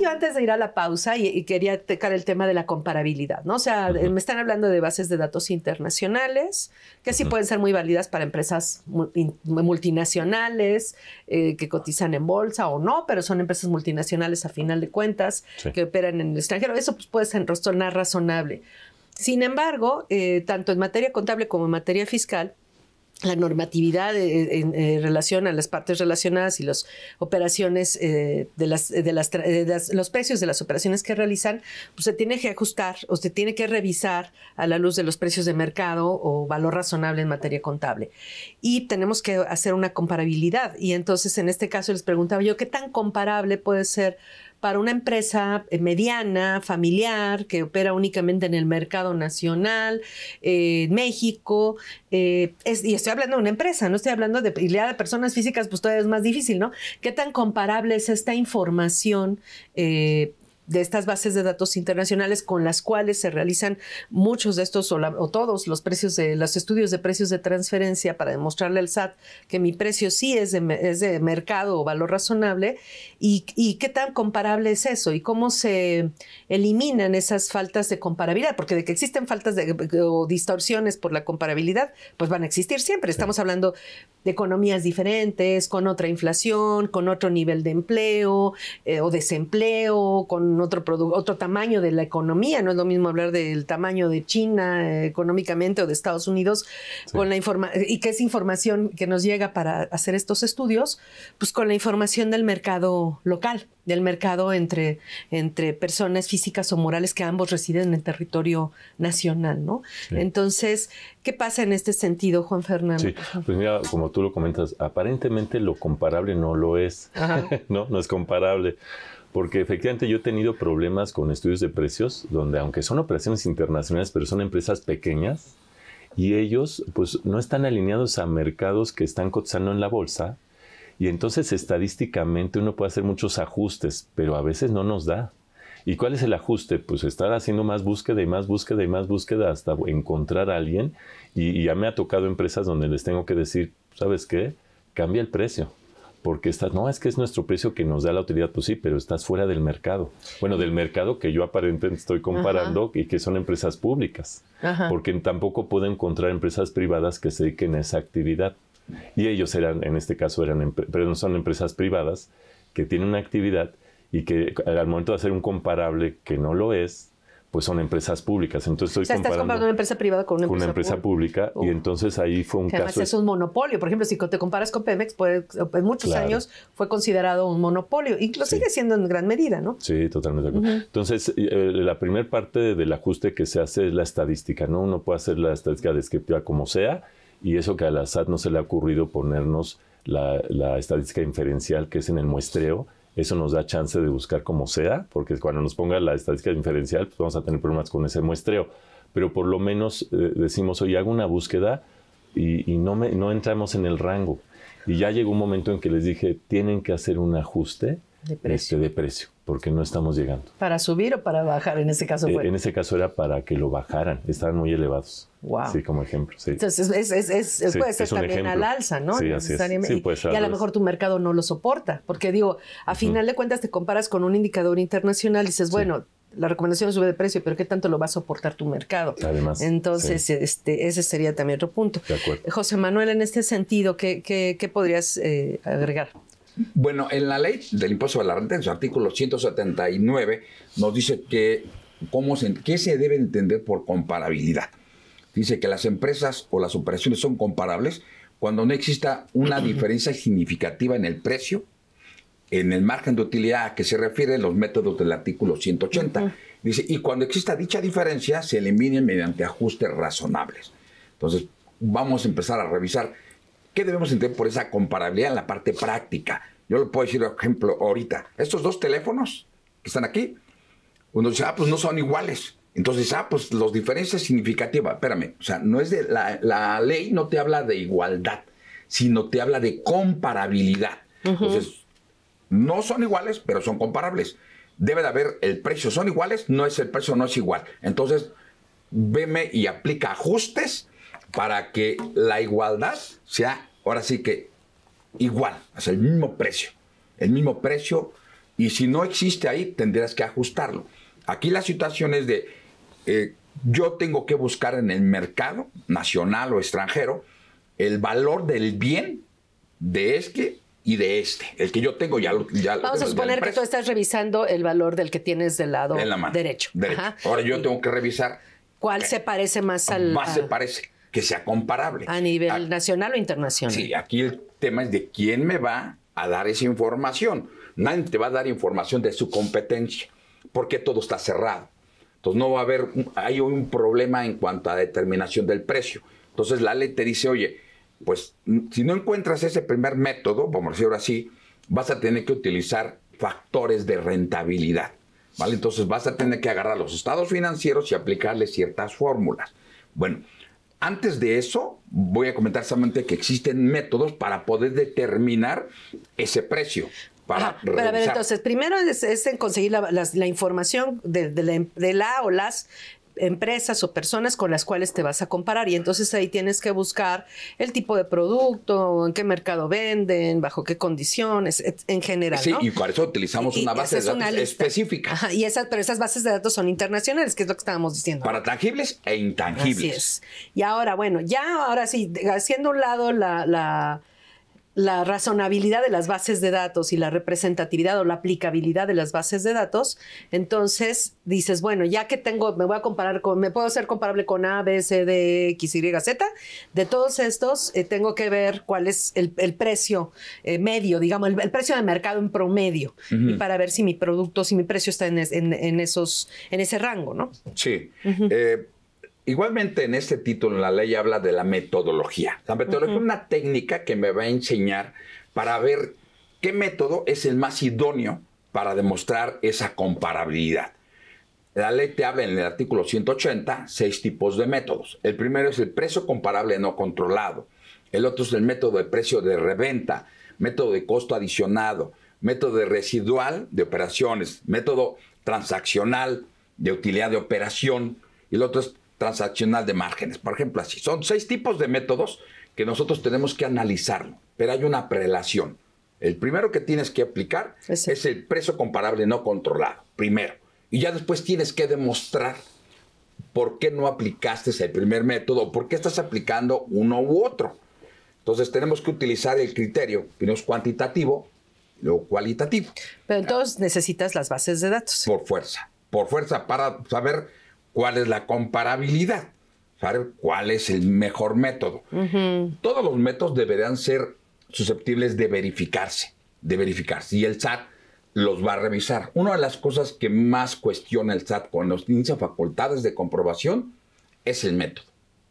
yo antes de ir a la pausa y, quería tocar el tema de la comparabilidad, ¿no? O sea, eh, me están hablando de bases de datos internacionales, que sí pueden ser muy válidas para empresas multinacionales eh, que cotizan en bolsa o no, pero son empresas multinacionales a final de cuentas que operan en el extranjero. Eso pues, puede ser razonable. Sin embargo, eh, tanto en materia contable como en materia fiscal, la normatividad eh, eh, en, eh, relación a las partes relacionadas y las operaciones de, las, de, las, los precios de las operaciones que realizan, pues se tiene que ajustar o se tiene que revisar a la luz de los precios de mercado o valor razonable en materia contable. Y tenemos que hacer una comparabilidad. Y entonces, en este caso, les preguntaba yo, ¿qué tan comparable puede ser para una empresa eh, mediana, familiar, que opera únicamente en el mercado nacional, eh, México, eh, y estoy hablando de una empresa, no estoy hablando de, de personas físicas, pues todavía es más difícil, ¿no? ¿Qué tan comparable es esta información de estas bases de datos internacionales con las cuales se realizan muchos de estos o, todos los precios de los estudios de precios de transferencia para demostrarle al SAT que mi precio sí es de, mercado o valor razonable y, qué tan comparable es eso y cómo se eliminan esas faltas de comparabilidad, porque de que existen faltas de, o distorsiones por la comparabilidad, pues van a existir siempre. Estamos hablando de economías diferentes, con otra inflación, con otro nivel de empleo eh, o desempleo, con otro, otro tamaño de la economía, no es lo mismo hablar del tamaño de China eh, económicamente o de Estados Unidos, con la y que es información que nos llega para hacer estos estudios, pues con la información del mercado local, del mercado entre, entre personas físicas o morales que ambos residen en el territorio nacional, ¿no? Entonces, ¿qué pasa en este sentido, Juan Fernando? pues mira, como tú lo comentas, aparentemente lo comparable no lo es, ¿no? No es comparable porque efectivamente yo he tenido problemas con estudios de precios, donde aunque son operaciones internacionales, pero son empresas pequeñas, y ellos pues no están alineados a mercados que están cotizando en la bolsa, y entonces estadísticamente uno puede hacer muchos ajustes, pero a veces no nos da. ¿Y cuál es el ajuste? Pues estar haciendo más búsqueda y más búsqueda y más búsqueda hasta encontrar a alguien. Y, y ya me ha tocado empresas donde les tengo que decir, ¿sabes qué? Cambia el precio porque estás, no, es que es nuestro precio que nos da la utilidad. pues sí, pero estás fuera del mercado. Bueno, del mercado que yo aparentemente estoy comparando y que son empresas públicas, porque tampoco puedo encontrar empresas privadas que se dediquen a esa actividad. Y ellos eran, en este caso, eran, pero no son empresas privadas que tienen una actividad y que al momento de hacer un comparable que no lo es, pues son empresas públicas. Entonces estoy estás comparando una empresa privada con una empresa, una empresa pública. Y entonces ahí fue un caso. Además es un monopolio. Por ejemplo, si te comparas con Pemex, pues, en muchos años fue considerado un monopolio. Y lo sigue siendo en gran medida, ¿no? Sí, totalmente. de acuerdo. Entonces, eh, la primera parte del ajuste que se hace es la estadística, ¿no? Uno puede hacer la estadística descriptiva como sea. Y eso que a la SAT no se le ha ocurrido ponernos la estadística inferencial que es en el muestreo eso nos da chance de buscar como sea, porque cuando nos ponga la estadística diferencial, pues vamos a tener problemas con ese muestreo. Pero por lo menos eh, decimos, oye, hago una búsqueda y, no, me, no entramos en el rango. Y ya llegó un momento en que les dije, tienen que hacer un ajuste de este, precio. de precio, porque no estamos llegando. ¿Para subir o para bajar? En ese caso eh, fue. en ese caso era para que lo bajaran, estaban muy elevados. Wow. Sí, como ejemplo. Entonces, es, puede ser también al alza, ¿no? Sí, y a lo mejor tu mercado no lo soporta, porque digo, a final de cuentas te comparas con un indicador internacional y dices, bueno, la recomendación sube de precio, pero ¿qué tanto lo va a soportar tu mercado? Además. Entonces, este, ese sería también otro punto. De José Manuel, en este sentido, ¿qué, qué, podrías eh, agregar? Bueno, en la ley del impuesto a la renta, en su artículo 179, nos dice que cómo se, qué se debe entender por comparabilidad. Dice que las empresas o las operaciones son comparables cuando no exista una diferencia significativa en el precio, en el margen de utilidad a que se refieren los métodos del artículo 180. Dice, y cuando exista dicha diferencia, se elimine mediante ajustes razonables. Entonces, vamos a empezar a revisar ¿Qué debemos entender por esa comparabilidad en la parte práctica? Yo le puedo decir, por ejemplo, ahorita, estos dos teléfonos que están aquí, uno dice, ah, pues no son iguales. Entonces, ah, pues los diferencias significativas, Espérame, o sea, no es de la, ley no te habla de igualdad, sino te habla de comparabilidad. Entonces, no son iguales, pero son comparables. Debe de haber el precio, son iguales, no es el precio, no es igual. Entonces, veme y aplica ajustes para que la igualdad sea ahora sí que igual, es el mismo precio. El mismo precio, y si no existe ahí, tendrás que ajustarlo. Aquí la situación es de, eh, yo tengo que buscar en el mercado, nacional o extranjero, el valor del bien de este y de este. El que yo tengo ya lo ya Vamos a suponer que tú estás revisando el valor del que tienes del lado derecho. Ahora yo tengo que revisar. ¿Cuál se parece más al.? Más se parece que sea comparable. A nivel nacional o internacional. Sí, aquí el tema es de quién me va a dar esa información. Nadie te va a dar información de su competencia, porque todo está cerrado. Entonces no va a haber, hay un problema en cuanto a determinación del precio. Entonces la ley te dice, oye, pues si no encuentras ese primer método, vamos a decir ahora sí, vas a tener que utilizar factores de rentabilidad. ¿vale? Entonces vas a tener que agarrar los estados financieros y aplicarle ciertas fórmulas. Bueno, antes de eso, voy a comentar solamente que existen métodos para poder determinar ese precio. Para pero ver, entonces, primero es, conseguir la, información de, la, o las empresas o personas con las cuales te vas a comparar. Y entonces ahí tienes que buscar el tipo de producto, en qué mercado venden, bajo qué condiciones, en general. Sí, y para eso utilizamos una base de datos específica. y esas, pero esas bases de datos son internacionales, que es lo que estábamos diciendo. Para tangibles e intangibles. Así Y ahora, bueno, ya ahora sí, haciendo un lado la la razonabilidad de las bases de datos y la representatividad o la aplicabilidad de las bases de datos, entonces dices, bueno, ya que tengo, me voy a comparar con, me puedo hacer comparable con A, B, C, D, X, Y, Z, de todos estos eh, tengo que ver cuál es el, precio eh, medio, digamos, el, precio de mercado en promedio, y para ver si mi producto, si mi precio está en, esos, en ese rango, ¿no? Sí. Igualmente en este título, la ley habla de la metodología. La metodología es una técnica que me va a enseñar para ver qué método es el más idóneo para demostrar esa comparabilidad. La ley te habla en el artículo 180 seis tipos de métodos. El primero es el precio comparable no controlado. El otro es el método de precio de reventa, método de costo adicionado, método de residual de operaciones, método transaccional de utilidad de operación. Y el otro es transaccional de márgenes, por ejemplo, así. Son seis tipos de métodos que nosotros tenemos que analizarlo, pero hay una prelación. El primero que tienes que aplicar es el precio comparable no controlado, primero. Y ya después tienes que demostrar por qué no aplicaste el primer método, por qué estás aplicando uno u otro. Entonces tenemos que utilizar el criterio, que no es cuantitativo, lo cualitativo. Pero entonces necesitas las bases de datos. Por fuerza, por fuerza, para saber cuál es la comparabilidad, cuál es el mejor método. Todos los métodos deberían ser susceptibles de verificarse, de verificar. Y el SAT los va a revisar. Una de las cosas que más cuestiona el SAT cuando inicia facultades de comprobación es el método.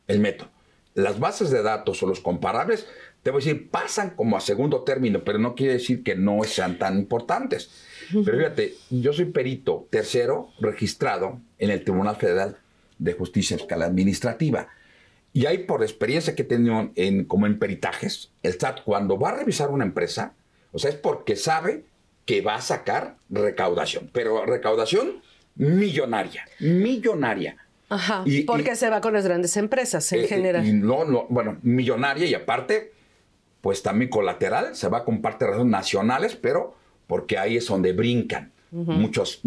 El método. Las bases de datos o los comparables, te voy a decir, pasan como a segundo término, pero no quiere decir que no sean tan importantes. Pero fíjate, yo soy perito tercero registrado en el Tribunal Federal de Justicia Escala Administrativa. Y ahí por experiencia que he tenido en, como en peritajes, el SAT cuando va a revisar una empresa, o sea, es porque sabe que va a sacar recaudación, pero recaudación millonaria, millonaria. Ajá, y, porque se va con las grandes empresas en eh, eh, general. no, bueno, millonaria y aparte, pues también colateral, se va con parte de razones nacionales, pero porque ahí es donde brincan. muchos,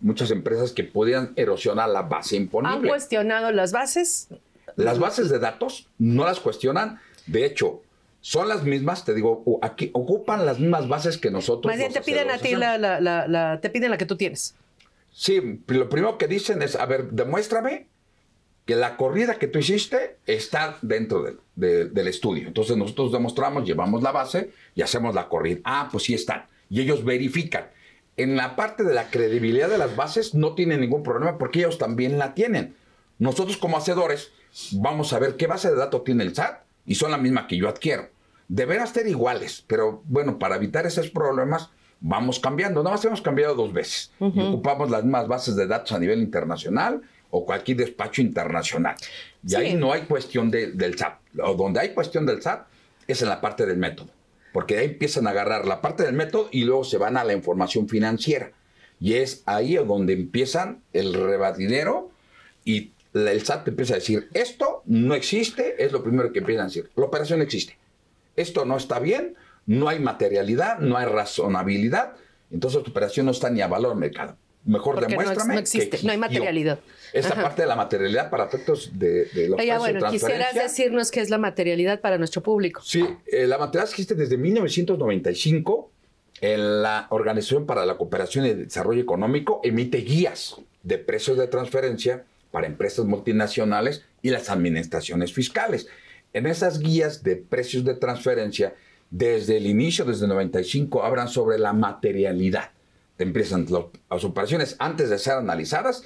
muchas empresas que podían erosionar la base imponible. ¿Han cuestionado las bases? Las bases de datos no las cuestionan. De hecho, son las mismas, te digo, aquí ocupan las mismas bases que nosotros. Más bien te piden a ti la, te piden la que tú tienes. Sí, lo primero que dicen es, a ver, demuéstrame que la corrida que tú hiciste está dentro del estudio. Entonces nosotros demostramos, llevamos la base y hacemos la corrida. Ah, pues sí están y ellos verifican. En la parte de la credibilidad de las bases no tienen ningún problema porque ellos también la tienen. Nosotros como hacedores vamos a ver qué base de datos tiene el SAT y son la misma que yo adquiero. Deberán ser iguales, pero bueno, para evitar esos problemas vamos cambiando. Nada más hemos cambiado dos veces ocupamos las mismas bases de datos a nivel internacional o cualquier despacho internacional. Y ahí no hay cuestión del SAT. O donde hay cuestión del SAT es en la parte del método porque ahí empiezan a agarrar la parte del método y luego se van a la información financiera. Y es ahí donde empiezan el rebatidero y el SAT empieza a decir, esto no existe, es lo primero que empiezan a decir, la operación existe, esto no está bien, no hay materialidad, no hay razonabilidad, entonces tu operación no está ni a valor mercado mejor demuéstrame. No, no existe, no hay materialidad. Esta parte de la materialidad para efectos de, de los Ya, bueno, quisieras decirnos qué es la materialidad para nuestro público. Sí, eh, la materialidad existe desde 1995 en la Organización para la Cooperación y el Desarrollo Económico emite guías de precios de transferencia para empresas multinacionales y las administraciones fiscales. En esas guías de precios de transferencia, desde el inicio, desde 1995, 95, hablan sobre la materialidad empiezan las operaciones, antes de ser analizadas,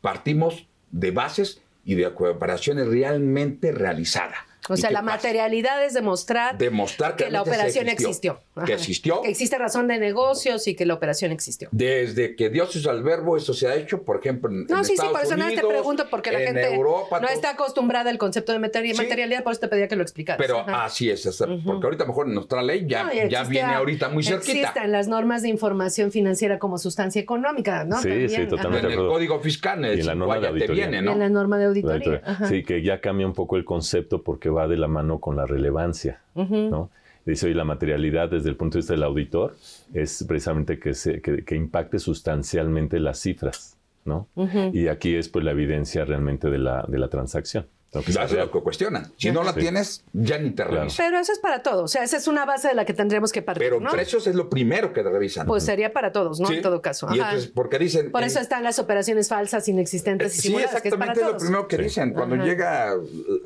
partimos de bases y de operaciones realmente realizadas. O sea, la materialidad es demostrar, que, la operación existió. Que existió. Que existe razón de negocios y que la operación existió. Desde que Dios es el verbo, eso se ha hecho, por ejemplo, en No, sí, Estados sí, por eso Unidos, te pregunto, porque la gente Europa, no está acostumbrada al concepto de materialidad, por eso te pedía que lo explicaras. Pero así es, porque ahorita mejor nuestra ley ya, viene ahorita muy cerquita. en las normas de información financiera como sustancia económica, ¿no? Sí, sí, totalmente. En el Código Fiscal, en, la norma de auditoría. Viene, ¿no? En la norma de auditoría. Sí, que ya cambia un poco el concepto porque va de la mano con la relevancia, ¿no? Dice, hoy la materialidad desde el punto de vista del auditor es precisamente que, se, que, impacte sustancialmente las cifras, ¿no? Y aquí es pues la evidencia realmente de la, de la transacción. Okay, que cuestionan. Si no la tienes, ya ni te revisan. Pero eso es para todos, O sea, esa es una base de la que tendríamos que partir. Pero precios es lo primero que revisan. Pues sería para todos, ¿no? En todo caso. porque dicen. Por eh, eso están las operaciones falsas, inexistentes y eh, Sí, exactamente que es, lo primero que dicen. Cuando llega eh,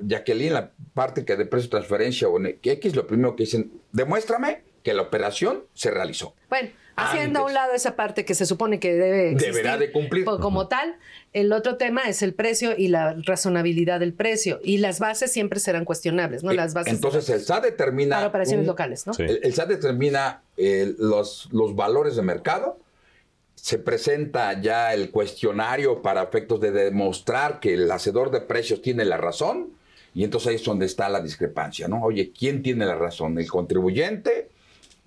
Jacqueline, la parte que de precio transferencia o en X, lo primero que dicen, demuéstrame que la operación se realizó. Bueno. Haciendo a un lado esa parte que se supone que debe existir, de pues, cumplir. Como tal, el otro tema es el precio y la razonabilidad del precio. Y las bases siempre serán cuestionables, ¿no? Eh, las bases Entonces, el SAT determina... Para operaciones locales, ¿no? El, SAT determina eh, los, los valores de mercado, se presenta ya el cuestionario para efectos de demostrar que el hacedor de precios tiene la razón, y entonces ahí es donde está la discrepancia, ¿no? Oye, ¿quién tiene la razón? ¿El contribuyente?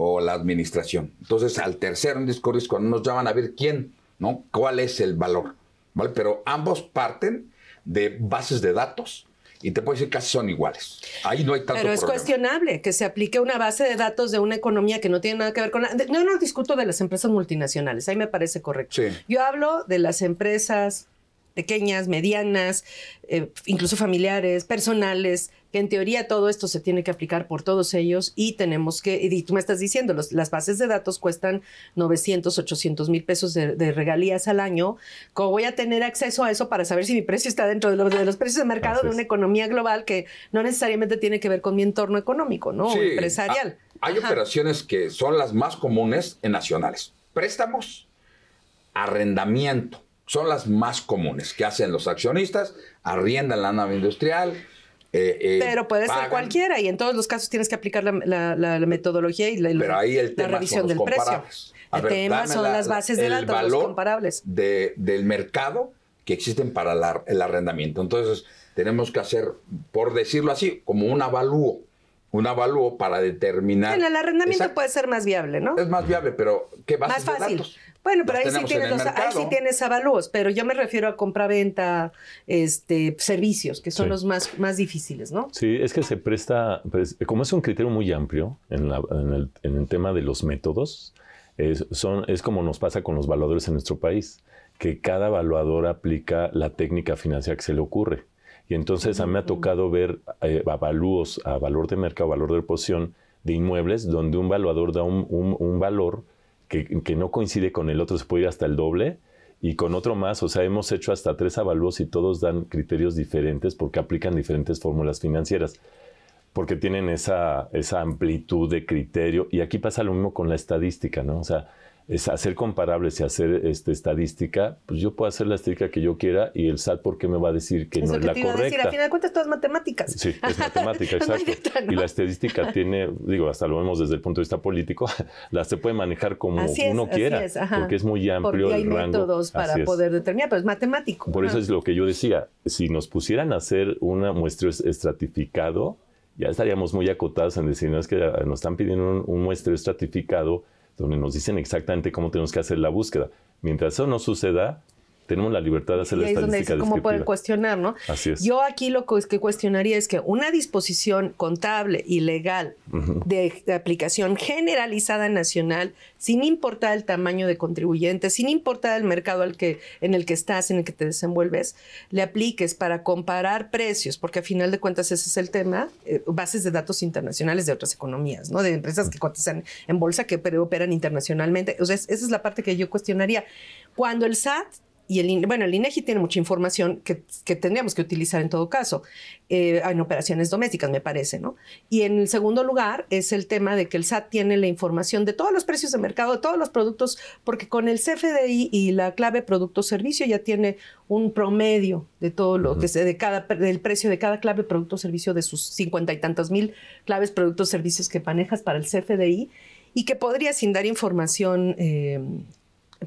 o la administración. Entonces, al tercer discurso, cuando nos llaman a ver quién, ¿no? ¿Cuál es el valor? ¿Vale? Pero ambos parten de bases de datos, y te puedo decir que casi son iguales. Ahí no hay tanto Pero es cuestionable que se aplique una base de datos de una economía que no tiene nada que ver con No, no discuto de las empresas multinacionales, ahí me parece correcto. Yo hablo de las empresas pequeñas, medianas, eh, incluso familiares, personales, que en teoría todo esto se tiene que aplicar por todos ellos y tenemos que, y tú me estás diciendo, las bases de datos cuestan 900, 800 mil pesos de, regalías al año, ¿cómo voy a tener acceso a eso para saber si mi precio está dentro de, de los precios de mercado de una economía global que no necesariamente tiene que ver con mi entorno económico, ¿no? empresarial. Ah, hay operaciones que son las más comunes en nacionales. Préstamos, arrendamiento, son las más comunes que hacen los accionistas, arriendan la nave industrial. Eh, eh, pero puede ser cualquiera y en todos los casos tienes que aplicar la, metodología y la, revisión del precio. el tema son las bases de datos, comparables. del mercado que existen para el arrendamiento. Entonces, tenemos que hacer, por decirlo así, como un avalúo un avalúo para determinar. el arrendamiento puede ser más viable, ¿no? Es más viable, pero ¿qué bases más fácil. de datos? Bueno, pero ahí sí, tienes avalúos, pero yo me refiero a venta, este, servicios, que son los más, más difíciles, ¿no? Sí, es que se presta, pues, como es un criterio muy amplio en, el, tema de los métodos, es, son, es como nos pasa con los valuadores en nuestro país, que cada evaluador aplica la técnica financiera que se le ocurre. Y entonces a mí me ha tocado ver eh, avalúos a valor de mercado, valor de posición de inmuebles, donde un valuador da un, un valor que, no coincide con el otro se puede ir hasta el doble y con otro más, o sea, hemos hecho hasta tres avalúos y todos dan criterios diferentes porque aplican diferentes fórmulas financieras, porque tienen esa, esa amplitud de criterio. Y aquí pasa lo mismo con la estadística, ¿no? O sea, es hacer comparables y hacer este, estadística, pues yo puedo hacer la estadística que yo quiera y el SAT, ¿por qué me va a decir que no es la correcta? A, decir, final de cuentas, todas matemáticas. Sí, es matemática, exacto. Y la estadística tiene, digo, hasta lo vemos desde el punto de vista político, la se puede manejar como uno quiera, porque es muy amplio porque hay métodos para poder determinar, pero es matemático. Por eso es lo que yo decía, si nos pusieran a hacer una muestra estratificado, ya estaríamos muy acotados en decir, no, es que ah, nos están pidiendo un, un muestreo estratificado donde nos dicen exactamente cómo tenemos que hacer la búsqueda. Mientras eso no suceda, tenemos la libertad de hacer la estadística es donde es cómo pueden cuestionar, ¿no? Así es. Yo aquí lo que cuestionaría es que una disposición contable y legal de, aplicación generalizada nacional, sin importar el tamaño de contribuyente, sin importar el mercado al que, en el que estás, en el que te desenvuelves, le apliques para comparar precios, porque a final de cuentas ese es el tema, eh, bases de datos internacionales de otras economías, ¿no? De empresas que cotizan en bolsa, que operan internacionalmente. O sea, esa es la parte que yo cuestionaría. Cuando el SAT y el, bueno, el INEGI e tiene mucha información que, que tendríamos que utilizar en todo caso, eh, en operaciones domésticas, me parece, ¿no? Y en el segundo lugar es el tema de que el SAT tiene la información de todos los precios de mercado, de todos los productos, porque con el CFDI y la clave producto-servicio ya tiene un promedio de todo lo que de cada, del precio de cada clave producto-servicio de sus cincuenta y tantas mil claves productos-servicios que manejas para el CFDI y que podría sin dar información eh,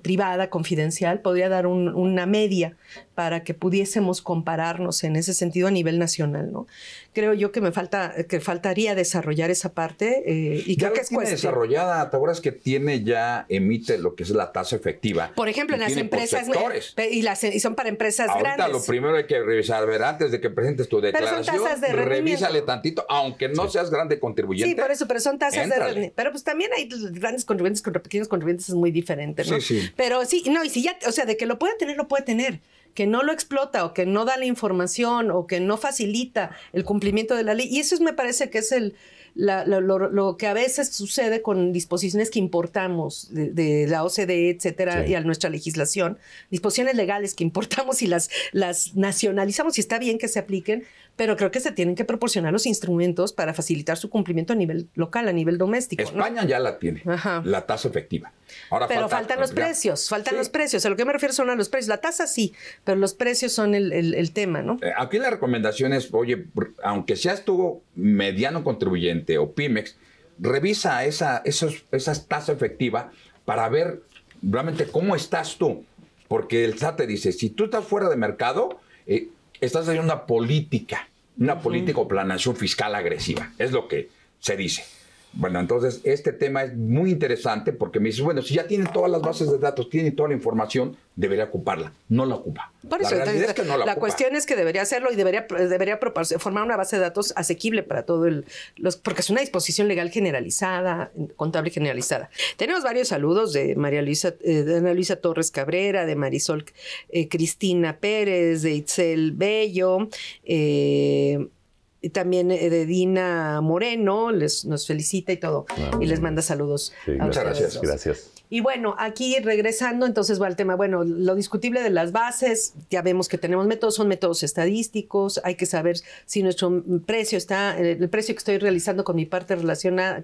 privada, confidencial, podría dar una media, para que pudiésemos compararnos en ese sentido a nivel nacional, ¿no? Creo yo que me falta, que faltaría desarrollar esa parte eh, y creo que es tiene desarrollada, ¿te acuerdas que tiene ya, emite lo que es la tasa efectiva? Por ejemplo, en las empresas, y, y son para empresas Ahorita grandes. lo primero hay que revisar, ver, antes de que presentes tu declaración, revísale tantito, aunque no seas grande contribuyente. Sí, por eso, pero son tasas de rendimiento. Pero pues también hay grandes contribuyentes contra pequeños contribuyentes, es muy diferente, ¿no? Sí, sí. Pero sí, no, y si ya, o sea, de que lo pueda tener, lo puede tener que no lo explota o que no da la información o que no facilita el cumplimiento de la ley. Y eso es, me parece que es el, lo, lo, que a veces sucede con disposiciones que importamos de, la OCDE, etcétera, y a nuestra legislación, disposiciones legales que importamos y las, las nacionalizamos, y está bien que se apliquen, pero creo que se tienen que proporcionar los instrumentos para facilitar su cumplimiento a nivel local, a nivel doméstico. España ya la tiene, la tasa efectiva. Ahora pero faltan los precios, faltan los precios. A lo que me refiero son a los precios. La tasa sí, pero los precios son el, tema, ¿no? Eh, aquí la recomendación es, oye, aunque seas tú mediano contribuyente o Pymex, revisa esa, esos, esas tasa efectiva para ver realmente cómo estás tú. Porque el SAT te dice, si tú estás fuera de mercado, eh, estás haciendo una política, una política o planación fiscal agresiva. Es lo que se dice. Bueno, entonces este tema es muy interesante porque me dices, bueno, si ya tienen todas las bases de datos, tienen toda la información, debería ocuparla. No la ocupa. Por eso, la, que no la, la cuestión es que debería hacerlo y debería, debería formar una base de datos asequible para todo el. Los, porque es una disposición legal generalizada, contable generalizada. Tenemos varios saludos de María Luisa, eh, Ana Luisa Torres Cabrera, de Marisol eh, Cristina Pérez, de Itzel Bello, eh, y también eh, de Dina Moreno, les, nos felicita y todo, ah, y les manda saludos. muchas gracias. Gracias. Y bueno, aquí regresando, entonces va el tema, bueno, lo discutible de las bases, ya vemos que tenemos métodos, son métodos estadísticos, hay que saber si nuestro precio está, eh, el precio que estoy realizando con mi parte relacionada,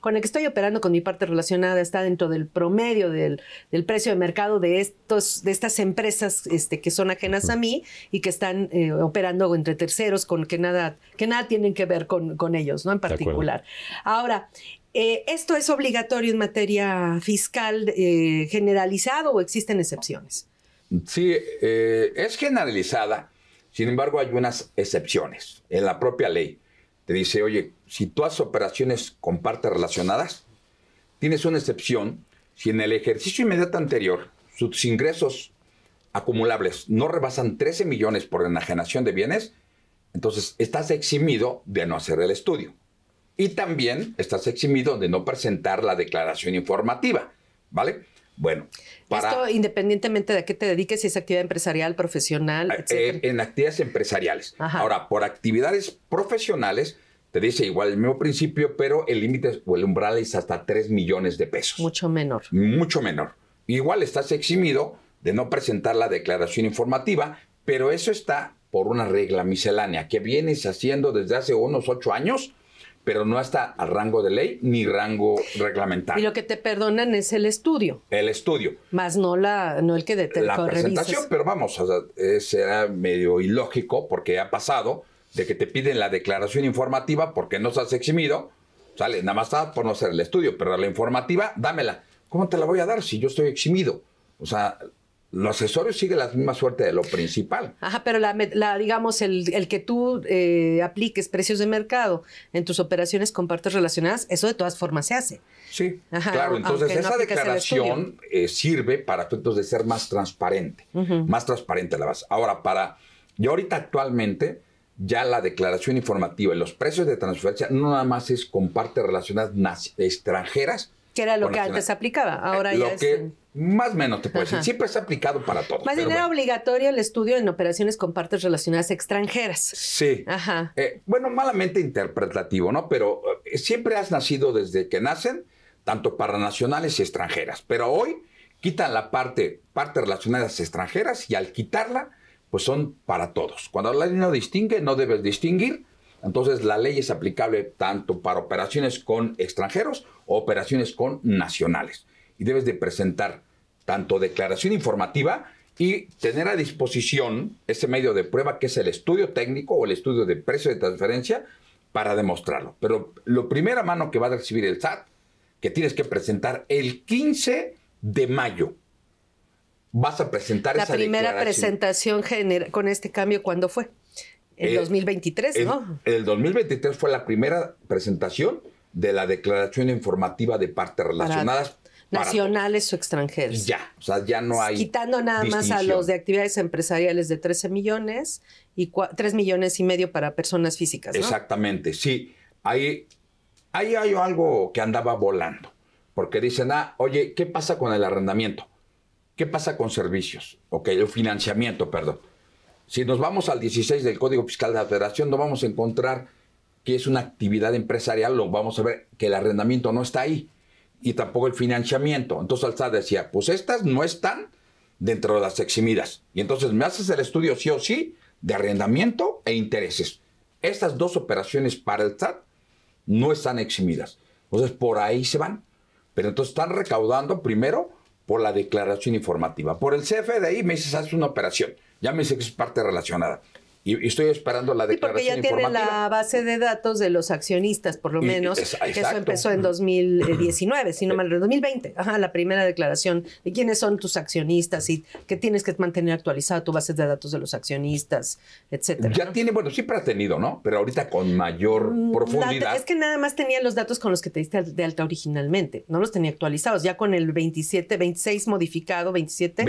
con el que estoy operando con mi parte relacionada está dentro del promedio del, precio de mercado de estos, de estas empresas este, que son ajenas a mí y que están eh, operando entre terceros con que nada, que nada tienen que ver con, con ellos, ¿no? En particular. Ahora, eh, esto es obligatorio en materia fiscal eh, generalizado o existen excepciones? Sí, eh, es generalizada, sin embargo hay unas excepciones. En la propia ley te dice, oye, si tú haces operaciones con partes relacionadas, tienes una excepción si en el ejercicio inmediato anterior sus ingresos acumulables no rebasan 13 millones por enajenación de bienes, entonces estás eximido de no hacer el estudio. Y también estás eximido de no presentar la declaración informativa, ¿vale? Bueno, para... Esto independientemente de qué te dediques, si es actividad empresarial, profesional, eh, etc. en actividades empresariales. Ahora, por actividades profesionales, te dice igual el mismo principio, pero el límite o el umbral es hasta 3 millones de pesos. Mucho menor. Mucho menor. Igual estás eximido de no presentar la declaración informativa, pero eso está por una regla miscelánea que vienes haciendo desde hace unos ocho años pero no está a rango de ley ni rango reglamentario. Y lo que te perdonan es el estudio. El estudio. Más no la no el que te La presentación, pero vamos, o será medio ilógico porque ha pasado de que te piden la declaración informativa porque no estás eximido, sale, nada más está por no hacer el estudio, pero la informativa, dámela. ¿Cómo te la voy a dar si yo estoy eximido? O sea, los accesorios sigue la misma suerte de lo principal. Ajá, pero la, digamos, el, que tú eh, apliques precios de mercado en tus operaciones con partes relacionadas, eso de todas formas se hace. Sí, claro. Entonces, esa declaración eh, sirve para efectos de ser más transparente, más transparente la base. Ahora, para, Y ahorita actualmente, ya la declaración informativa y los precios de transferencia no nada más es con partes relacionadas extranjeras, que era lo que antes antes aplicaba, eh, ahora ya es... más o menos te puedo decir, siempre ha aplicado para todos. Más bien era obligatorio el estudio en operaciones con partes relacionadas extranjeras. Sí. Ajá. Eh, bueno, malamente interpretativo, ¿no? Pero eh, siempre has nacido desde que nacen, tanto para nacionales y extranjeras. Pero hoy quitan la parte, partes relacionadas extranjeras y al quitarla, pues son para todos. Cuando la no distingue, no debes distinguir entonces, la ley es aplicable tanto para operaciones con extranjeros o operaciones con nacionales. Y debes de presentar tanto declaración informativa y tener a disposición ese medio de prueba que es el estudio técnico o el estudio de precio de transferencia para demostrarlo. Pero lo primera mano que va a recibir el SAT, que tienes que presentar el 15 de mayo vas a presentar la primera presentación con este cambio cuándo fue eh, el 2023, ¿no? El 2023 fue la primera presentación de la declaración informativa de partes relacionadas. nacionales o extranjeras. Ya, o sea, ya no hay. Quitando nada más a los de actividades empresariales de 13 millones y 3 millones y medio para personas físicas. Exactamente, sí. Ahí, ahí hay algo que andaba volando, porque dicen, ah, oye, ¿qué pasa con el arrendamiento? ¿Qué pasa con servicios? Ok, el financiamiento, perdón. Si nos vamos al 16 del Código Fiscal de la Federación, no vamos a encontrar que es una actividad empresarial, lo vamos a ver que el arrendamiento no está ahí y tampoco el financiamiento. Entonces el SAT decía, pues estas no están dentro de las eximidas. Y entonces me haces el estudio sí o sí de arrendamiento e intereses. Estas dos operaciones para el SAT no están eximidas. Entonces por ahí se van. Pero entonces están recaudando primero por la declaración informativa. Por el CFDI me dices, haces una operación. Llámese que es parte relacionada. Y, estoy esperando la declaración sí, porque ya tiene la base de datos de los accionistas, por lo menos, que eso empezó en 2019, si no mal, en 2020, ajá, la primera declaración de quiénes son tus accionistas y que tienes que mantener actualizada tu base de datos de los accionistas, etcétera. Ya tiene, bueno, siempre ha tenido, ¿no? Pero ahorita con mayor mm, profundidad. es que nada más tenía los datos con los que te diste de alta originalmente, no los tenía actualizados, ya con el 27, 26 modificado, 27,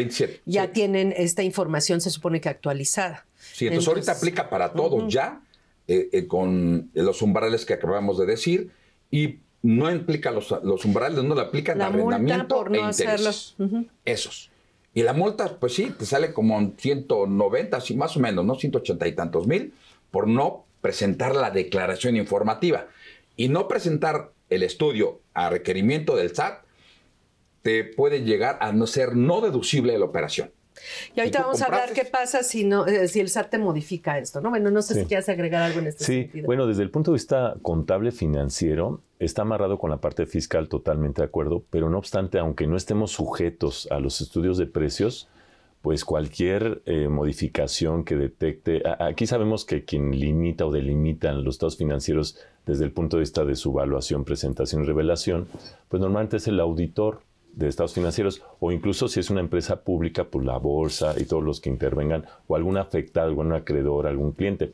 ya tienen esta información, se supone que actualizada. Sí, entonces, ahorita aplica para todos ya, eh, eh, con los umbrales que acabamos de decir, y no implica los, umbrales, no le aplican la arrendamiento por e no e intereses. Esos. Y la multa, pues sí, te sale como 190, así más o menos, ¿no? 180 y tantos mil por no presentar la declaración informativa. Y no presentar el estudio a requerimiento del SAT te puede llegar a no ser no deducible la operación. Y ahorita vamos a hablar qué pasa si, no, eh, si el SAT te modifica esto, ¿no? Bueno, no sé si quieres agregar algo en este sentido. Sí, bueno, desde el punto de vista contable financiero, está amarrado con la parte fiscal, totalmente de acuerdo, pero no obstante, aunque no estemos sujetos a los estudios de precios, pues cualquier eh, modificación que detecte, aquí sabemos que quien limita o delimitan los estados financieros desde el punto de vista de su evaluación, presentación y revelación, pues normalmente es el auditor de estados financieros o incluso si es una empresa pública, pues la bolsa y todos los que intervengan o algún afectado, algún acreedor, algún cliente.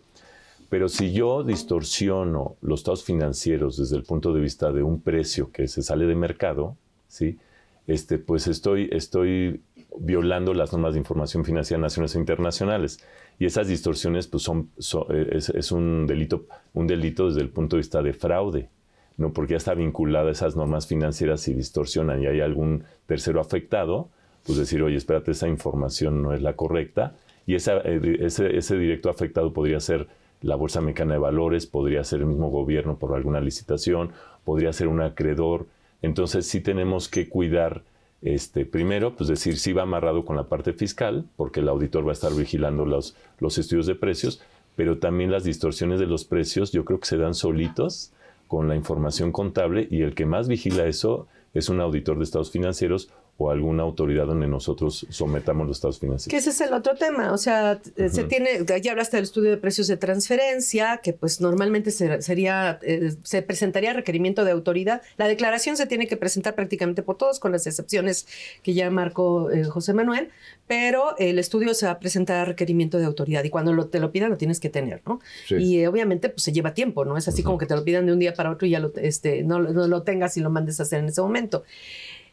Pero si yo distorsiono los estados financieros desde el punto de vista de un precio que se sale de mercado, ¿sí? este, pues estoy, estoy violando las normas de información financiera nacionales e internacionales. Y esas distorsiones pues son, eh, es, es, un, delito, un delito desde el punto de vista de fraude. ¿no? porque ya está vinculada a esas normas financieras y distorsionan y hay algún tercero afectado, pues decir, oye, espérate, esa información no es la correcta. Y eh, ese, directo afectado podría ser la Bolsa Mexicana de Valores, podría ser el mismo gobierno por alguna licitación, podría ser un acreedor. Entonces sí tenemos que cuidar, este, primero, pues decir si sí va amarrado con la parte fiscal, porque el auditor va a estar vigilando los, los estudios de precios, pero también las distorsiones de los precios yo creo que se dan solitos con la información contable y el que más vigila eso es un auditor de estados financieros o alguna autoridad donde nosotros sometamos los estados financieros. Que ese es el otro tema, o sea, eh, se tiene, ya hablaste del estudio de precios de transferencia, que pues normalmente se, sería, eh, se presentaría requerimiento de autoridad. La declaración se tiene que presentar prácticamente por todos, con las excepciones que ya marcó eh, José Manuel, pero el estudio se va a presentar requerimiento de autoridad y cuando te lo pidan lo tienes que tener, ¿no? Y obviamente pues se lleva tiempo, ¿no? Es así como que te lo pidan de un día para otro y ya este, no, no lo tengas y lo mandes a hacer en ese momento.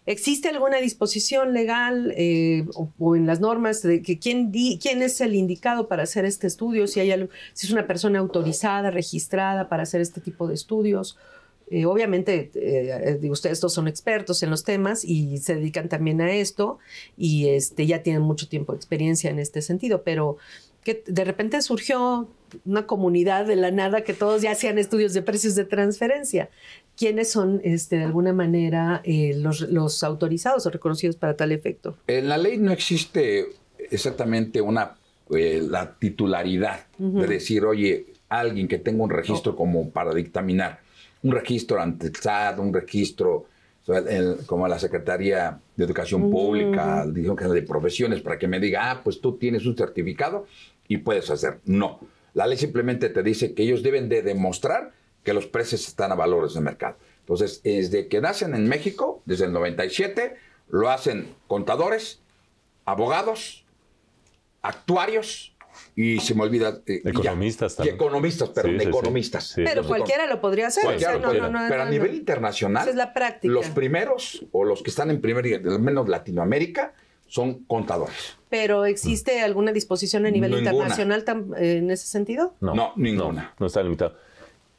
¿Existe alguna disposición legal eh, o, en las normas de que quién, quién es el indicado para hacer este estudio? Si, hay si es una persona autorizada, registrada para hacer este tipo de estudios. Eh, obviamente, eh, ustedes dos son expertos en los temas y se dedican también a esto y este, ya tienen mucho tiempo de experiencia en este sentido, pero que de repente surgió una comunidad de la nada que todos ya hacían estudios de precios de transferencia. ¿Quiénes son, este, de alguna manera, eh, los, autorizados o reconocidos para tal efecto? En la ley no existe exactamente una eh, la titularidad de decir, oye, alguien que tenga un registro como para dictaminar, un registro ante el SAT, un registro como la Secretaría de Educación Pública, dijeron que de profesiones, para que me diga, ah, pues tú tienes un certificado y puedes hacer. No, la ley simplemente te dice que ellos deben de demostrar que los precios están a valores de mercado. Entonces, desde que nacen en México, desde el 97, lo hacen contadores, abogados, actuarios, y se me olvida. Eh, economistas también. Economistas, perdón, economistas. pero cualquiera lo podría hacer. pero a nivel internacional, es la práctica. los primeros o los que están en primer, al menos Latinoamérica, son contadores. ¿Pero existe mm. alguna disposición a nivel internacional en ese sentido? No, ninguna. No, está limitado.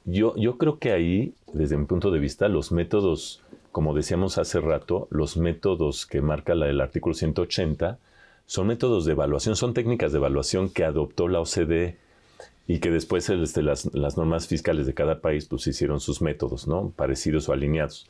Yo, creo que ahí, desde mi punto de vista, los métodos, como decíamos hace rato, los métodos que marca la, el artículo 180 son métodos de evaluación, son técnicas de evaluación que adoptó la OCDE y que después este, las, normas fiscales de cada país pues, hicieron sus métodos, ¿no? Parecidos o alineados.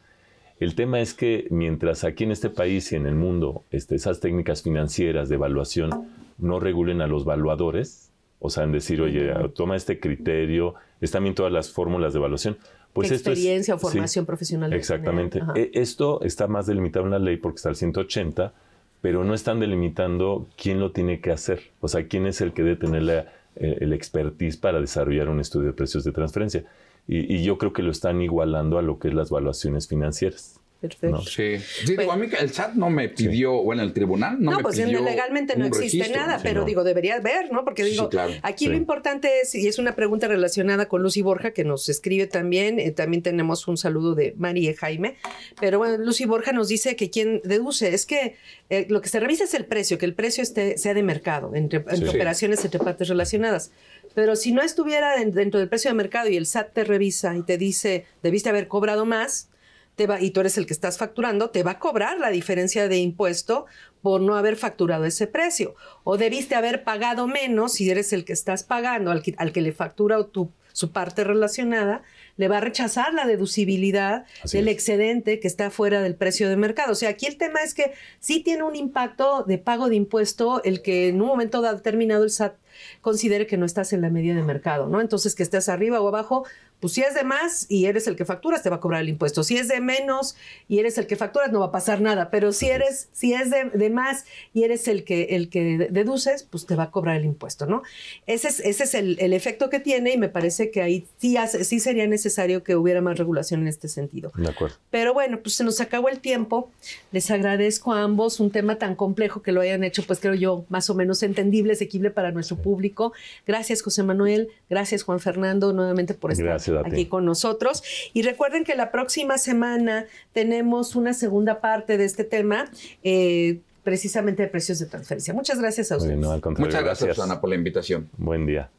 El tema es que mientras aquí en este país y en el mundo este, esas técnicas financieras de evaluación no regulen a los valuadores, o sea, en decir, oye, toma este criterio están bien todas las fórmulas de evaluación. Pues experiencia o formación profesional. Exactamente. E, esto está más delimitado en la ley porque está al 180, pero no están delimitando quién lo tiene que hacer. O sea, quién es el que debe tener eh, el, expertise para desarrollar un estudio de precios de transferencia. Y, yo creo que lo están igualando a lo que es las evaluaciones financieras. Perfecto. Sí, digo, pues a mí el SAT no me pidió, bueno, el tribunal no, no pues legalmente no existe nada, pero digo, debería haber, ¿no? Porque digo, aquí lo importante es, y es una pregunta relacionada con Lucy Borja, que nos escribe también, eh, también tenemos un saludo de María y Jaime, pero bueno, Lucy Borja nos dice que quien deduce es que eh, lo que se revisa es el precio, que el precio esté, sea de mercado, entre operaciones entre partes relacionadas. Pero si no estuviera dentro del precio de mercado y el SAT te revisa y te dice, debiste haber cobrado más, te va, y tú eres el que estás facturando, te va a cobrar la diferencia de impuesto por no haber facturado ese precio. O debiste haber pagado menos si eres el que estás pagando, al que, al que le factura o tu, su parte relacionada, le va a rechazar la deducibilidad del excedente que está fuera del precio de mercado. O sea, aquí el tema es que sí tiene un impacto de pago de impuesto el que en un momento determinado el SAT considere que no estás en la media de mercado, ¿no? Entonces, que estás arriba o abajo, pues si es de más y eres el que facturas, te va a cobrar el impuesto. Si es de menos y eres el que facturas, no va a pasar nada. Pero si eres, si es de, más y eres el que, el que deduces, pues te va a cobrar el impuesto, ¿no? Ese es, ese es el, efecto que tiene y me parece que ahí sí, sí sería necesario que hubiera más regulación en este sentido. De acuerdo. Pero bueno, pues se nos acabó el tiempo. Les agradezco a ambos un tema tan complejo que lo hayan hecho, pues creo yo, más o menos entendible, asequible para nuestro público. Gracias, José Manuel. Gracias, Juan Fernando, nuevamente por estar. Gracias aquí con nosotros. Y recuerden que la próxima semana tenemos una segunda parte de este tema. Eh, precisamente de precios de transferencia. Muchas gracias a ustedes. Muchas gracias, gracias, por la invitación. Buen día.